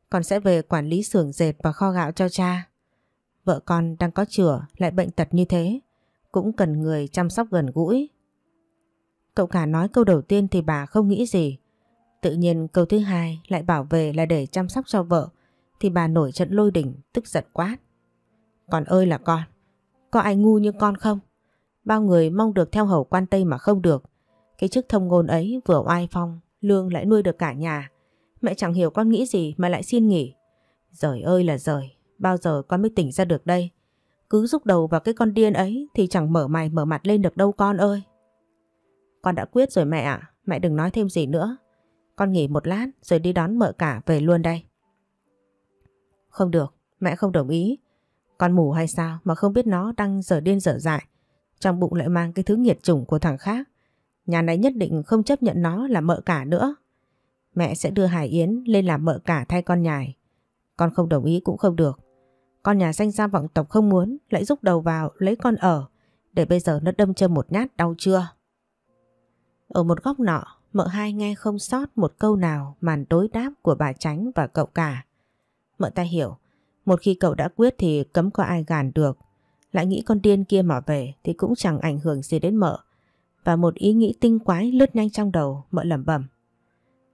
Con sẽ về quản lý xưởng dệt và kho gạo cho cha. Vợ con đang có chữa, lại bệnh tật như thế. Cũng cần người chăm sóc gần gũi. Cậu cả nói câu đầu tiên thì bà không nghĩ gì. Tự nhiên câu thứ hai lại bảo về là để chăm sóc cho vợ thì bà nổi trận lôi đỉnh tức giận quát. Còn ơi là con, có ai ngu như con không? Bao người mong được theo hầu quan Tây mà không được. Cái chức thông ngôn ấy vừa oai phong, lương lại nuôi được cả nhà. Mẹ chẳng hiểu con nghĩ gì mà lại xin nghỉ. Giời ơi là giời, bao giờ con mới tỉnh ra được đây? Cứ rúc đầu vào cái con điên ấy thì chẳng mở mày mở mặt lên được đâu con ơi. Con đã quyết rồi mẹ ạ, mẹ đừng nói thêm gì nữa. Con nghỉ một lát rồi đi đón mợ cả về luôn đây. Không được, mẹ không đồng ý. Con mù hay sao mà không biết nó đang dở điên dở dại. Trong bụng lại mang cái thứ nghiệt chủng của thằng khác. Nhà này nhất định không chấp nhận nó là mợ cả nữa. Mẹ sẽ đưa Hải Yến lên làm mợ cả thay con nhài. Con không đồng ý cũng không được. Con nhà danh gia vọng tộc không muốn lại rúc đầu vào lấy con ở. Để bây giờ nó đâm cho một nhát đau chưa? Ở một góc nọ Mợ hai nghe không sót một câu nào màn đối đáp của bà Tránh và cậu cả. Mợ ta hiểu, một khi cậu đã quyết thì cấm có ai gàn được. Lại nghĩ con điên kia mà về thì cũng chẳng ảnh hưởng gì đến mợ. Và một ý nghĩ tinh quái lướt nhanh trong đầu mợ lẩm bẩm.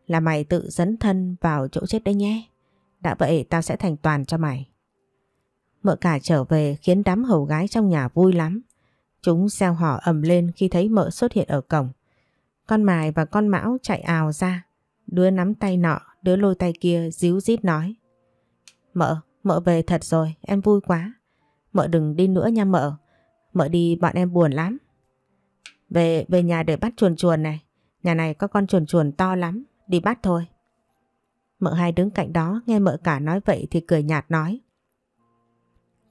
Là mày tự dấn thân vào chỗ chết đấy nhé. Đã vậy tao sẽ thành toàn cho mày. Mợ cả trở về khiến đám hầu gái trong nhà vui lắm. Chúng xeo họ ầm lên khi thấy mợ xuất hiện ở cổng. Con mài và con mão chạy ào ra. Đứa nắm tay nọ, đứa lôi tay kia díu dít nói. Mợ, mợ về thật rồi, em vui quá. Mợ đừng đi nữa nha mợ. Mợ đi bọn em buồn lắm. Về về nhà để bắt chuồn chuồn này. Nhà này có con chuồn chuồn to lắm, đi bắt thôi. Mợ hai đứng cạnh đó nghe mợ cả nói vậy thì cười nhạt nói.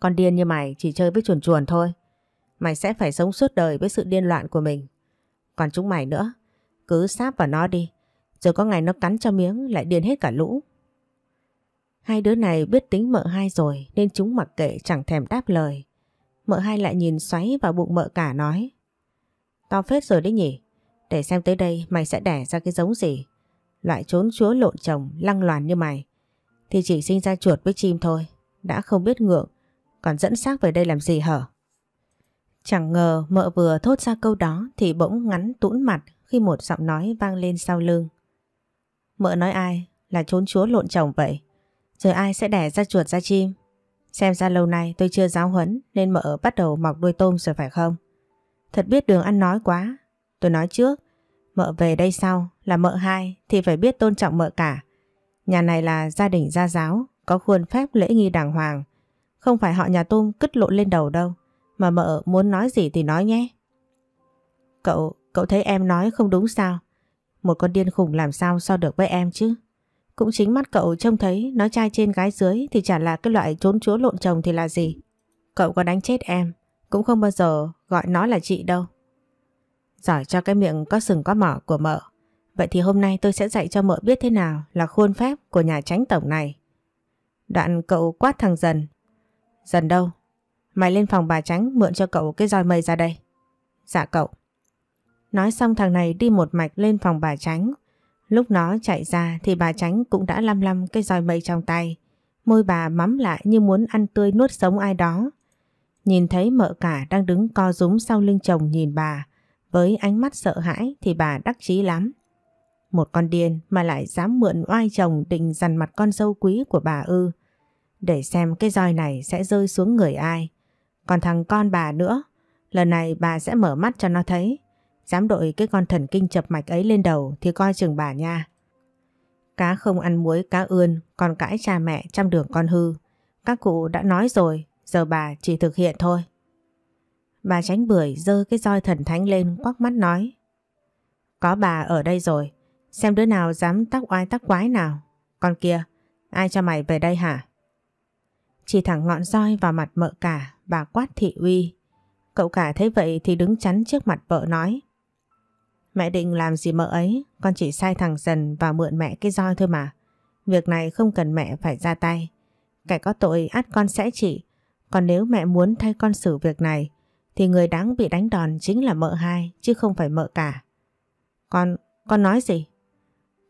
Con điên như mày chỉ chơi với chuồn chuồn thôi. Mày sẽ phải sống suốt đời với sự điên loạn của mình. Còn chúng mày nữa, cứ sáp vào nó đi. Rồi có ngày nó cắn cho miếng lại điên hết cả lũ. Hai đứa này biết tính mợ hai rồi nên chúng mặc kệ chẳng thèm đáp lời. Mợ hai lại nhìn xoáy vào bụng mợ cả nói. To phết rồi đấy nhỉ. Để xem tới đây mày sẽ đẻ ra cái giống gì. Loại trốn chúa lộn chồng lăng loàn như mày. Thì chỉ sinh ra chuột với chim thôi. Đã không biết ngượng. Còn dẫn xác về đây làm gì hở? Chẳng ngờ mợ vừa thốt ra câu đó thì bỗng ngắn tũn mặt, khi một giọng nói vang lên sau lưng. Mợ nói ai là trốn chúa lộn chồng vậy? Rồi ai sẽ đẻ ra chuột ra chim? Xem ra lâu nay tôi chưa giáo huấn nên mợ bắt đầu mọc đuôi tôm rồi phải không? Thật biết đường ăn nói quá. Tôi nói trước, mợ về đây sau là mợ hai thì phải biết tôn trọng mợ cả. Nhà này là gia đình gia giáo, có khuôn phép lễ nghi đàng hoàng. Không phải họ nhà tôm cứt lộn lên đầu đâu, mà mợ muốn nói gì thì nói nhé. Cậu, Cậu thấy em nói không đúng sao? Một con điên khủng làm sao so được với em chứ? Cũng chính mắt cậu trông thấy nó trai trên gái dưới thì chả là cái loại trốn chúa lộn chồng thì là gì. Cậu có đánh chết em, cũng không bao giờ gọi nó là chị đâu. Giỏi cho cái miệng có sừng có mỏ của mợ. Vậy thì hôm nay tôi sẽ dạy cho mợ biết thế nào là khuôn phép của nhà tránh tổng này. Đoạn cậu quát thằng dần. Dần đâu? Mày lên phòng bà tránh mượn cho cậu cái roi mây ra đây. Dạ cậu. Nói xong thằng này đi một mạch lên phòng bà Tránh. Lúc nó chạy ra thì bà Tránh cũng đã lăm lăm cái roi mây trong tay. Môi bà mắm lại như muốn ăn tươi nuốt sống ai đó. Nhìn thấy mợ cả đang đứng co rúm sau lưng chồng nhìn bà. Với ánh mắt sợ hãi thì bà đắc chí lắm. Một con điên mà lại dám mượn oai chồng định dằn mặt con dâu quý của bà ư. Để xem cái roi này sẽ rơi xuống người ai. Còn thằng con bà nữa, lần này bà sẽ mở mắt cho nó thấy. Dám đội cái con thần kinh chập mạch ấy lên đầu thì coi chừng bà nha. Cá không ăn muối cá ươn, còn cãi cha mẹ trăm đường con hư. Các cụ đã nói rồi, giờ bà chỉ thực hiện thôi. Bà tránh bưởi dơ cái roi thần thánh lên quắc mắt nói. Có bà ở đây rồi, xem đứa nào dám tắc oai tắc quái nào. Con kia, ai cho mày về đây hả? Chỉ thẳng ngọn roi vào mặt mợ cả, bà quát thị uy. Cậu cả thấy vậy thì đứng chắn trước mặt vợ nói. Mẹ định làm gì mợ ấy, con chỉ sai thằng dần và mượn mẹ cái roi thôi mà. Việc này không cần mẹ phải ra tay. Kẻ có tội át con sẽ chỉ. Còn nếu mẹ muốn thay con xử việc này, thì người đáng bị đánh đòn chính là mợ hai, chứ không phải mợ cả. Con, con nói gì?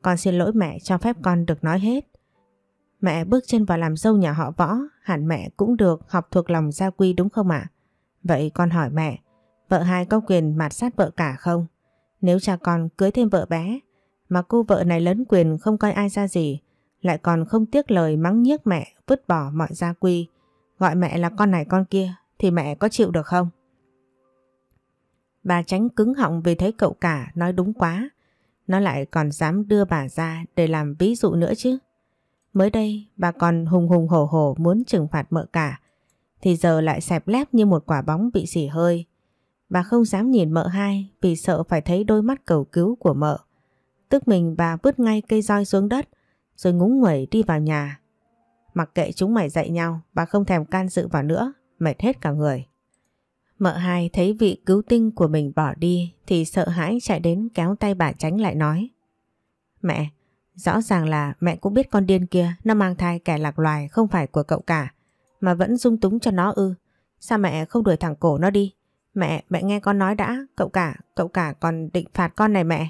Con xin lỗi mẹ cho phép con được nói hết. Mẹ bước chân vào làm dâu nhà họ võ, hẳn mẹ cũng được học thuộc lòng gia quy đúng không ạ? Vậy con hỏi mẹ, vợ hai có quyền mạt sát vợ cả không? Nếu cha con cưới thêm vợ bé mà cô vợ này lớn quyền không coi ai ra gì lại còn không tiếc lời mắng nhiếc mẹ vứt bỏ mọi gia quy gọi mẹ là con này con kia thì mẹ có chịu được không? Bà tránh cứng họng vì thấy cậu cả nói đúng quá nó lại còn dám đưa bà ra để làm ví dụ nữa chứ. Mới đây bà còn hùng hùng hổ hổ muốn trừng phạt mợ cả thì giờ lại xẹp lép như một quả bóng bị xỉ hơi Bà không dám nhìn mợ hai vì sợ phải thấy đôi mắt cầu cứu của mợ. Tức mình bà vứt ngay cây roi xuống đất rồi ngúng nguẩy đi vào nhà. Mặc kệ chúng mày dạy nhau, bà không thèm can dự vào nữa, mệt hết cả người. Mợ hai thấy vị cứu tinh của mình bỏ đi thì sợ hãi chạy đến kéo tay bà tránh lại nói. Mẹ, rõ ràng là mẹ cũng biết con điên kia nó mang thai kẻ lạc loài không phải của cậu cả mà vẫn dung túng cho nó ư. Sao mẹ không đuổi thẳng cổ nó đi? Mẹ, mẹ nghe con nói đã, cậu cả, cậu cả còn định phạt con này mẹ.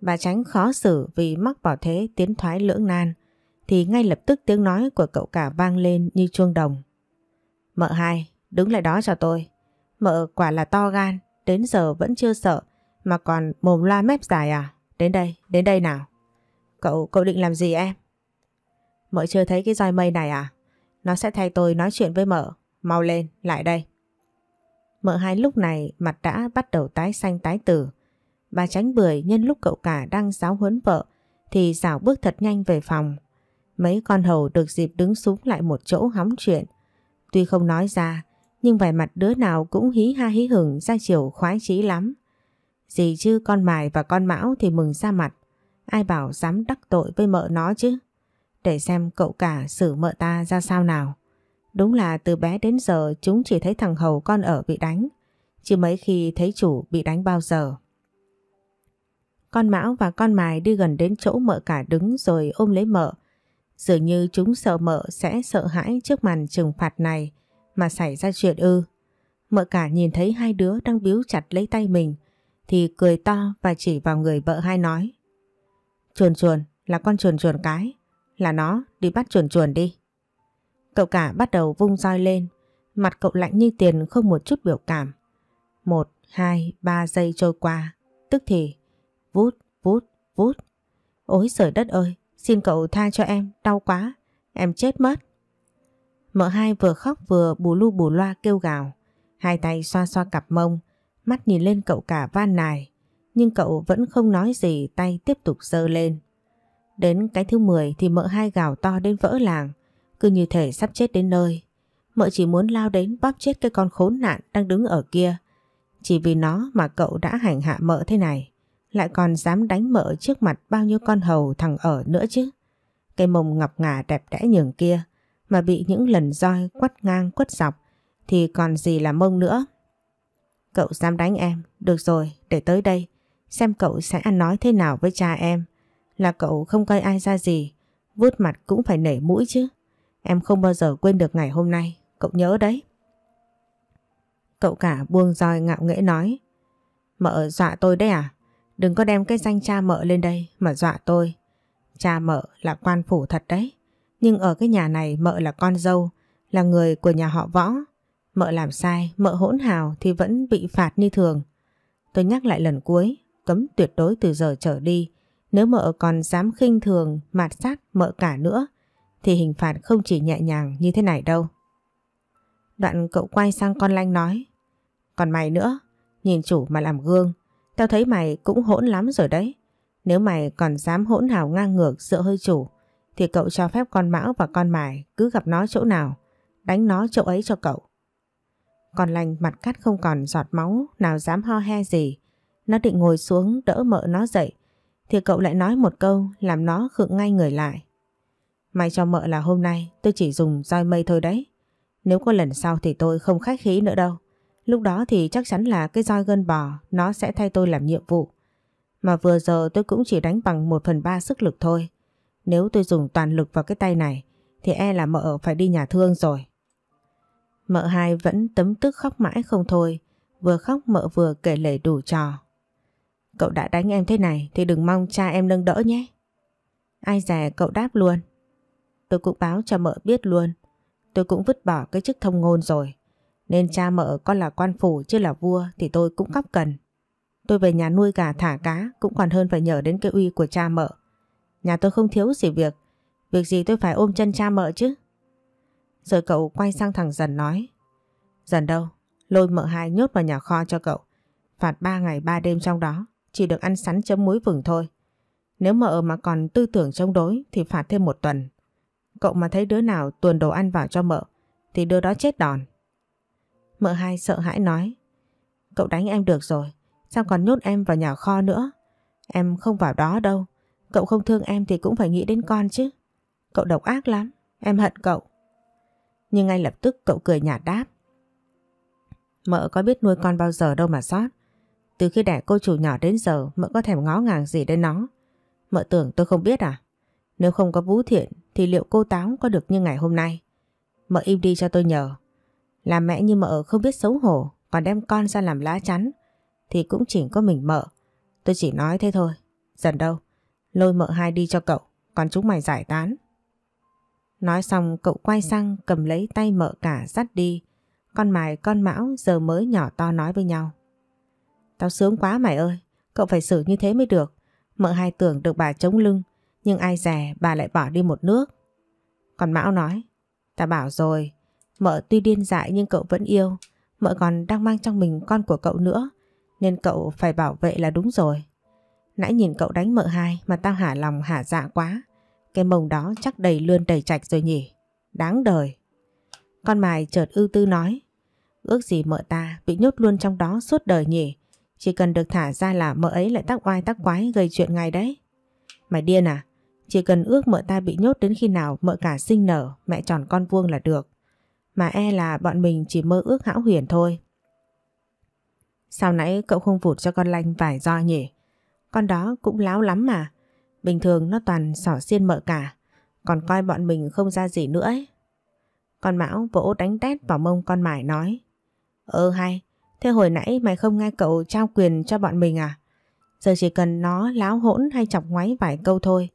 Bà tránh khó xử vì mắc vào thế tiến thoái lưỡng nan, thì ngay lập tức tiếng nói của cậu cả vang lên như chuông đồng. Mợ hai, đứng lại đó cho tôi. Mợ quả là to gan, đến giờ vẫn chưa sợ, mà còn mồm loa mép dài à? Đến đây, đến đây nào. Cậu, cậu định làm gì em? Mợ chưa thấy cái roi mây này à? Nó sẽ thay tôi nói chuyện với mợ. Mau lên, lại đây. Mợ hai lúc này mặt đã bắt đầu tái xanh tái tử. Bà tránh bưởi nhân lúc cậu cả đang giáo huấn vợ thì dảo bước thật nhanh về phòng. Mấy con hầu được dịp đứng súng lại một chỗ hóng chuyện. Tuy không nói ra, nhưng vẻ mặt đứa nào cũng hí ha hí hửng ra chiều khoái chí lắm. Gì chứ con mài và con mão thì mừng ra mặt. Ai bảo dám đắc tội với mợ nó chứ? Để xem cậu cả xử mợ ta ra sao nào. Đúng là từ bé đến giờ chúng chỉ thấy thằng Hầu con ở bị đánh, chứ mấy khi thấy chủ bị đánh bao giờ. Con Mão và con Mài đi gần đến chỗ mợ cả đứng rồi ôm lấy mợ. Dường như chúng sợ mợ sẽ sợ hãi trước màn trừng phạt này mà xảy ra chuyện ư. Mợ cả nhìn thấy hai đứa đang biếu chặt lấy tay mình thì cười to và chỉ vào người vợ hai nói. Chuồn chuồn là con chuồn chuồn cái, là nó đi bắt chuồn chuồn đi. Cậu cả bắt đầu vung roi lên, mặt cậu lạnh như tiền không một chút biểu cảm. Một, hai, ba giây trôi qua, tức thì vút, vút, vút. Ôi trời đất ơi, xin cậu tha cho em, đau quá, em chết mất. Mợ hai vừa khóc vừa bù lu bù loa kêu gào, hai tay xoa xoa cặp mông, mắt nhìn lên cậu cả van nài, nhưng cậu vẫn không nói gì tay tiếp tục giơ lên. Đến cái thứ 10 thì mợ hai gào to đến vỡ làng, cứ như thể sắp chết đến nơi Mợ chỉ muốn lao đến bóp chết cái con khốn nạn đang đứng ở kia Chỉ vì nó mà cậu đã hành hạ mợ thế này Lại còn dám đánh mợ trước mặt bao nhiêu con hầu thằng ở nữa chứ Cái mông ngọc ngà đẹp đẽ nhường kia Mà bị những lần roi quắt ngang quất dọc Thì còn gì là mông nữa Cậu dám đánh em Được rồi để tới đây Xem cậu sẽ ăn nói thế nào với cha em Là cậu không coi ai ra gì Vuốt mặt cũng phải nể mũi chứ Em không bao giờ quên được ngày hôm nay, cậu nhớ đấy. Cậu cả buông roi ngạo nghễ nói. Mợ dọa tôi đấy à? Đừng có đem cái danh cha mợ lên đây mà dọa tôi. Cha mợ là quan phủ thật đấy. Nhưng ở cái nhà này mợ là con dâu, là người của nhà họ võ. Mợ làm sai, mợ hỗn hào thì vẫn bị phạt như thường. Tôi nhắc lại lần cuối, cấm tuyệt đối từ giờ trở đi. Nếu mợ còn dám khinh thường, mạt sát mợ cả nữa thì hình phạt không chỉ nhẹ nhàng như thế này đâu. Đoạn cậu quay sang con Lanh nói Còn mày nữa, nhìn chủ mà làm gương, tao thấy mày cũng hỗn lắm rồi đấy. Nếu mày còn dám hỗn hào ngang ngược dựa hơi chủ thì cậu cho phép con Mão và con Mải cứ gặp nó chỗ nào, đánh nó chỗ ấy cho cậu. Còn Lanh mặt cắt không còn giọt máu nào dám ho he gì. Nó định ngồi xuống đỡ mợ nó dậy thì cậu lại nói một câu làm nó khựng ngay người lại. May cho mợ là hôm nay tôi chỉ dùng roi mây thôi đấy. Nếu có lần sau thì tôi không khách khí nữa đâu. Lúc đó thì chắc chắn là cái roi gân bò nó sẽ thay tôi làm nhiệm vụ. Mà vừa giờ tôi cũng chỉ đánh bằng một phần ba sức lực thôi. Nếu tôi dùng toàn lực vào cái tay này thì e là mợ phải đi nhà thương rồi. Mợ hai vẫn tấm tức khóc mãi không thôi. Vừa khóc mợ vừa kể lể đủ trò. Cậu đã đánh em thế này thì đừng mong cha em nâng đỡ nhé. Ai dè cậu đáp luôn tôi cũng báo cho mợ biết luôn. Tôi cũng vứt bỏ cái chức thông ngôn rồi. Nên cha mợ con là quan phủ chứ là vua thì tôi cũng cóc cần. Tôi về nhà nuôi gà thả cá cũng còn hơn phải nhờ đến cái uy của cha mợ. Nhà tôi không thiếu gì việc. Việc gì tôi phải ôm chân cha mợ chứ. Rồi cậu quay sang thằng Dần nói. Dần đâu? Lôi mợ hai nhốt vào nhà kho cho cậu. Phạt ba ngày ba đêm trong đó. Chỉ được ăn sắn chấm muối vừng thôi. Nếu mợ mà còn tư tưởng chống đối thì phạt thêm một tuần. Cậu mà thấy đứa nào tuồn đồ ăn vào cho mợ Thì đứa đó chết đòn Mợ hai sợ hãi nói Cậu đánh em được rồi Sao còn nhốt em vào nhà kho nữa Em không vào đó đâu Cậu không thương em thì cũng phải nghĩ đến con chứ Cậu độc ác lắm Em hận cậu Nhưng ngay lập tức cậu cười nhạt đáp Mợ có biết nuôi con bao giờ đâu mà sót Từ khi đẻ cô chủ nhỏ đến giờ Mợ có thèm ngó ngàng gì đến nó Mợ tưởng tôi không biết à nếu không có Vũ Thiện thì liệu cô Táo có được như ngày hôm nay? Mợ im đi cho tôi nhờ. Làm mẹ như mợ không biết xấu hổ còn đem con ra làm lá chắn thì cũng chỉ có mình mợ. Tôi chỉ nói thế thôi. Dần đâu. Lôi mợ hai đi cho cậu còn chúng mày giải tán. Nói xong cậu quay sang cầm lấy tay mợ cả dắt đi. Con mài con mão giờ mới nhỏ to nói với nhau. Tao sướng quá mày ơi. Cậu phải xử như thế mới được. Mợ hai tưởng được bà chống lưng nhưng ai dè bà lại bỏ đi một nước Còn Mão nói Ta bảo rồi Mợ tuy điên dại nhưng cậu vẫn yêu Mợ còn đang mang trong mình con của cậu nữa Nên cậu phải bảo vệ là đúng rồi Nãy nhìn cậu đánh mợ hai Mà tao hả lòng hả dạ quá Cái mông đó chắc đầy lươn đầy chạch rồi nhỉ Đáng đời Con mài chợt ưu tư nói Ước gì mợ ta bị nhốt luôn trong đó suốt đời nhỉ Chỉ cần được thả ra là mợ ấy lại tắc oai tắc quái gây chuyện ngay đấy Mày điên à chỉ cần ước mợ ta bị nhốt đến khi nào mợ cả sinh nở, mẹ tròn con vuông là được. Mà e là bọn mình chỉ mơ ước hão huyền thôi. Sao nãy cậu không vụt cho con lanh vài roi nhỉ? Con đó cũng láo lắm mà. Bình thường nó toàn sỏ xiên mợ cả. Còn coi bọn mình không ra gì nữa ấy. Con Mão vỗ đánh tét vào mông con Mải nói. ơ ờ hay, thế hồi nãy mày không nghe cậu trao quyền cho bọn mình à? Giờ chỉ cần nó láo hỗn hay chọc ngoáy vài câu thôi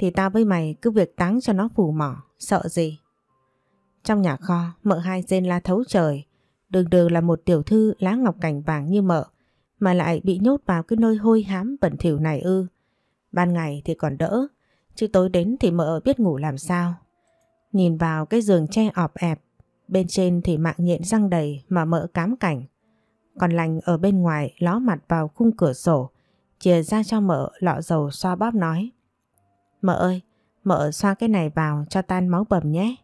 thì ta với mày cứ việc táng cho nó phù mỏ, sợ gì? Trong nhà kho, mợ hai rên la thấu trời. Đường đường là một tiểu thư lá ngọc cảnh vàng như mợ, mà lại bị nhốt vào cái nơi hôi hám bẩn thỉu này ư. Ban ngày thì còn đỡ, chứ tối đến thì mợ biết ngủ làm sao. Nhìn vào cái giường tre ọp ẹp, bên trên thì mạng nhện răng đầy mà mợ cám cảnh. Còn lành ở bên ngoài ló mặt vào khung cửa sổ, chìa ra cho mợ lọ dầu xoa bóp nói. Mợ ơi, mợ xoa cái này vào cho tan máu bầm nhé.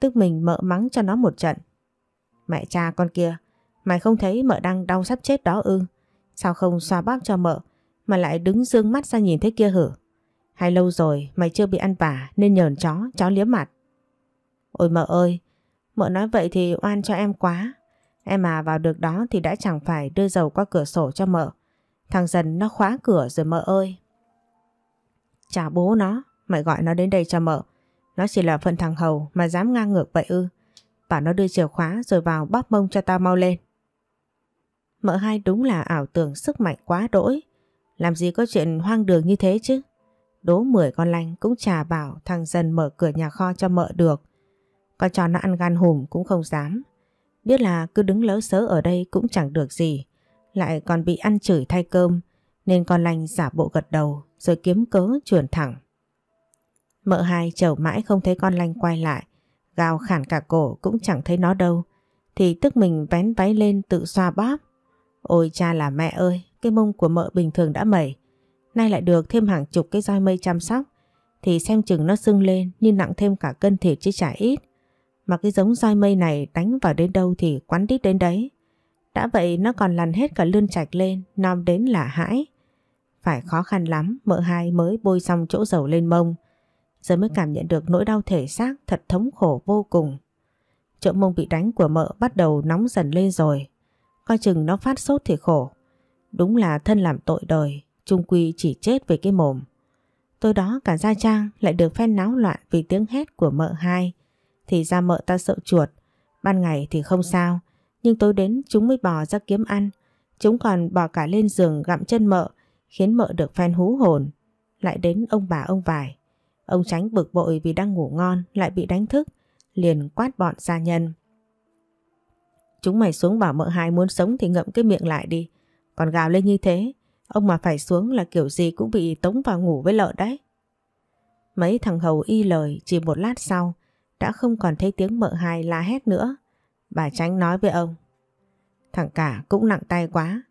Tức mình mợ mắng cho nó một trận. Mẹ cha con kia, mày không thấy mợ đang đau sắp chết đó ư? Sao không xoa bóp cho mợ mà lại đứng dương mắt ra nhìn thế kia hử? Hay lâu rồi mày chưa bị ăn vả nên nhờn chó, chó liếm mặt. Ôi mợ ơi, mợ nói vậy thì oan cho em quá. Em mà vào được đó thì đã chẳng phải đưa dầu qua cửa sổ cho mợ. Thằng dần nó khóa cửa rồi mợ ơi, Chả bố nó, mày gọi nó đến đây cho mợ. Nó chỉ là phần thằng hầu mà dám ngang ngược vậy ư. Bảo nó đưa chìa khóa rồi vào bóp mông cho tao mau lên. Mợ hai đúng là ảo tưởng sức mạnh quá đỗi. Làm gì có chuyện hoang đường như thế chứ. Đố mười con lanh cũng chả bảo thằng dần mở cửa nhà kho cho mợ được. Con cho nó ăn gan hùm cũng không dám. Biết là cứ đứng lỡ sớ ở đây cũng chẳng được gì. Lại còn bị ăn chửi thay cơm nên con lành giả bộ gật đầu rồi kiếm cớ chuyển thẳng. Mợ hai chầu mãi không thấy con lanh quay lại, gào khản cả cổ cũng chẳng thấy nó đâu, thì tức mình vén váy lên tự xoa bóp. Ôi cha là mẹ ơi, cái mông của mợ bình thường đã mẩy, nay lại được thêm hàng chục cái roi mây chăm sóc, thì xem chừng nó sưng lên như nặng thêm cả cân thịt chứ chả ít. Mà cái giống roi mây này đánh vào đến đâu thì quắn đít đến đấy. Đã vậy nó còn lằn hết cả lươn chạch lên, nom đến là hãi. Phải khó khăn lắm mợ hai mới bôi xong chỗ dầu lên mông. Giờ mới cảm nhận được nỗi đau thể xác thật thống khổ vô cùng. Chỗ mông bị đánh của mợ bắt đầu nóng dần lên rồi. Coi chừng nó phát sốt thì khổ. Đúng là thân làm tội đời, trung quy chỉ chết về cái mồm. Tối đó cả Gia Trang lại được phen náo loạn vì tiếng hét của mợ hai. Thì ra mợ ta sợ chuột, ban ngày thì không sao, nhưng tối đến chúng mới bò ra kiếm ăn. Chúng còn bò cả lên giường gặm chân mợ, khiến mợ được phen hú hồn. Lại đến ông bà ông vải. Ông tránh bực bội vì đang ngủ ngon lại bị đánh thức, liền quát bọn gia nhân. Chúng mày xuống bảo mợ hai muốn sống thì ngậm cái miệng lại đi. Còn gào lên như thế, ông mà phải xuống là kiểu gì cũng bị tống vào ngủ với lợn đấy. Mấy thằng hầu y lời chỉ một lát sau, đã không còn thấy tiếng mợ hai la hét nữa. Bà tránh nói với ông. Thằng cả cũng nặng tay quá,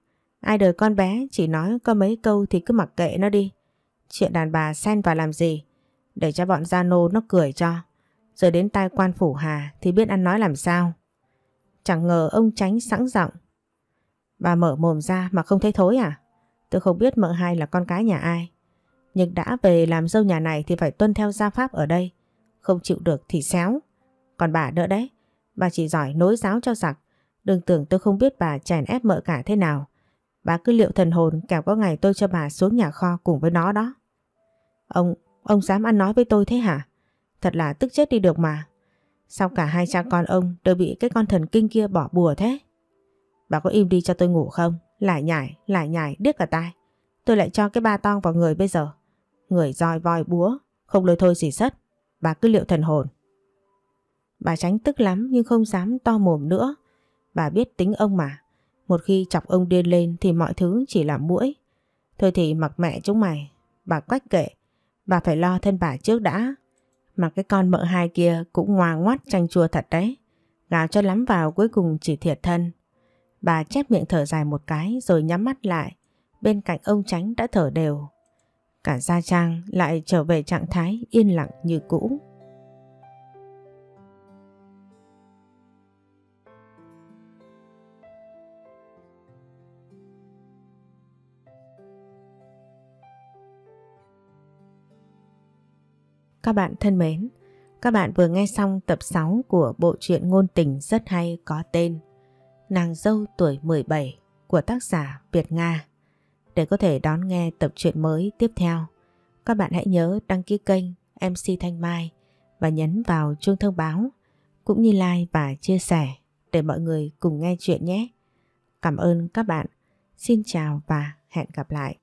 Ai đời con bé chỉ nói có mấy câu thì cứ mặc kệ nó đi. Chuyện đàn bà xen vào làm gì? Để cho bọn gia nô nó cười cho. Rồi đến tai quan phủ hà thì biết ăn nói làm sao. Chẳng ngờ ông tránh sẵn giọng. Bà mở mồm ra mà không thấy thối à? Tôi không biết mợ hai là con cái nhà ai. Nhưng đã về làm dâu nhà này thì phải tuân theo gia pháp ở đây. Không chịu được thì xéo. Còn bà nữa đấy. Bà chỉ giỏi nối giáo cho giặc. Đừng tưởng tôi không biết bà chèn ép mợ cả thế nào. Bà cứ liệu thần hồn kẻo có ngày tôi cho bà xuống nhà kho cùng với nó đó. Ông, ông dám ăn nói với tôi thế hả? Thật là tức chết đi được mà. Sao cả hai cha con ông đều bị cái con thần kinh kia bỏ bùa thế? Bà có im đi cho tôi ngủ không? Lại nhải, lại nhải, điếc cả tai. Tôi lại cho cái ba tong vào người bây giờ. Người roi voi búa, không lôi thôi gì sất. Bà cứ liệu thần hồn. Bà tránh tức lắm nhưng không dám to mồm nữa. Bà biết tính ông mà, một khi chọc ông điên lên thì mọi thứ chỉ là mũi. Thôi thì mặc mẹ chúng mày, bà quách kệ, bà phải lo thân bà trước đã. Mà cái con mợ hai kia cũng ngoa ngoắt chanh chua thật đấy. Gào cho lắm vào cuối cùng chỉ thiệt thân. Bà chép miệng thở dài một cái rồi nhắm mắt lại. Bên cạnh ông tránh đã thở đều. Cả Gia Trang lại trở về trạng thái yên lặng như cũ. Các bạn thân mến, các bạn vừa nghe xong tập 6 của bộ truyện ngôn tình rất hay có tên Nàng dâu tuổi 17 của tác giả Việt Nga. Để có thể đón nghe tập truyện mới tiếp theo, các bạn hãy nhớ đăng ký kênh MC Thanh Mai và nhấn vào chuông thông báo cũng như like và chia sẻ để mọi người cùng nghe chuyện nhé. Cảm ơn các bạn. Xin chào và hẹn gặp lại.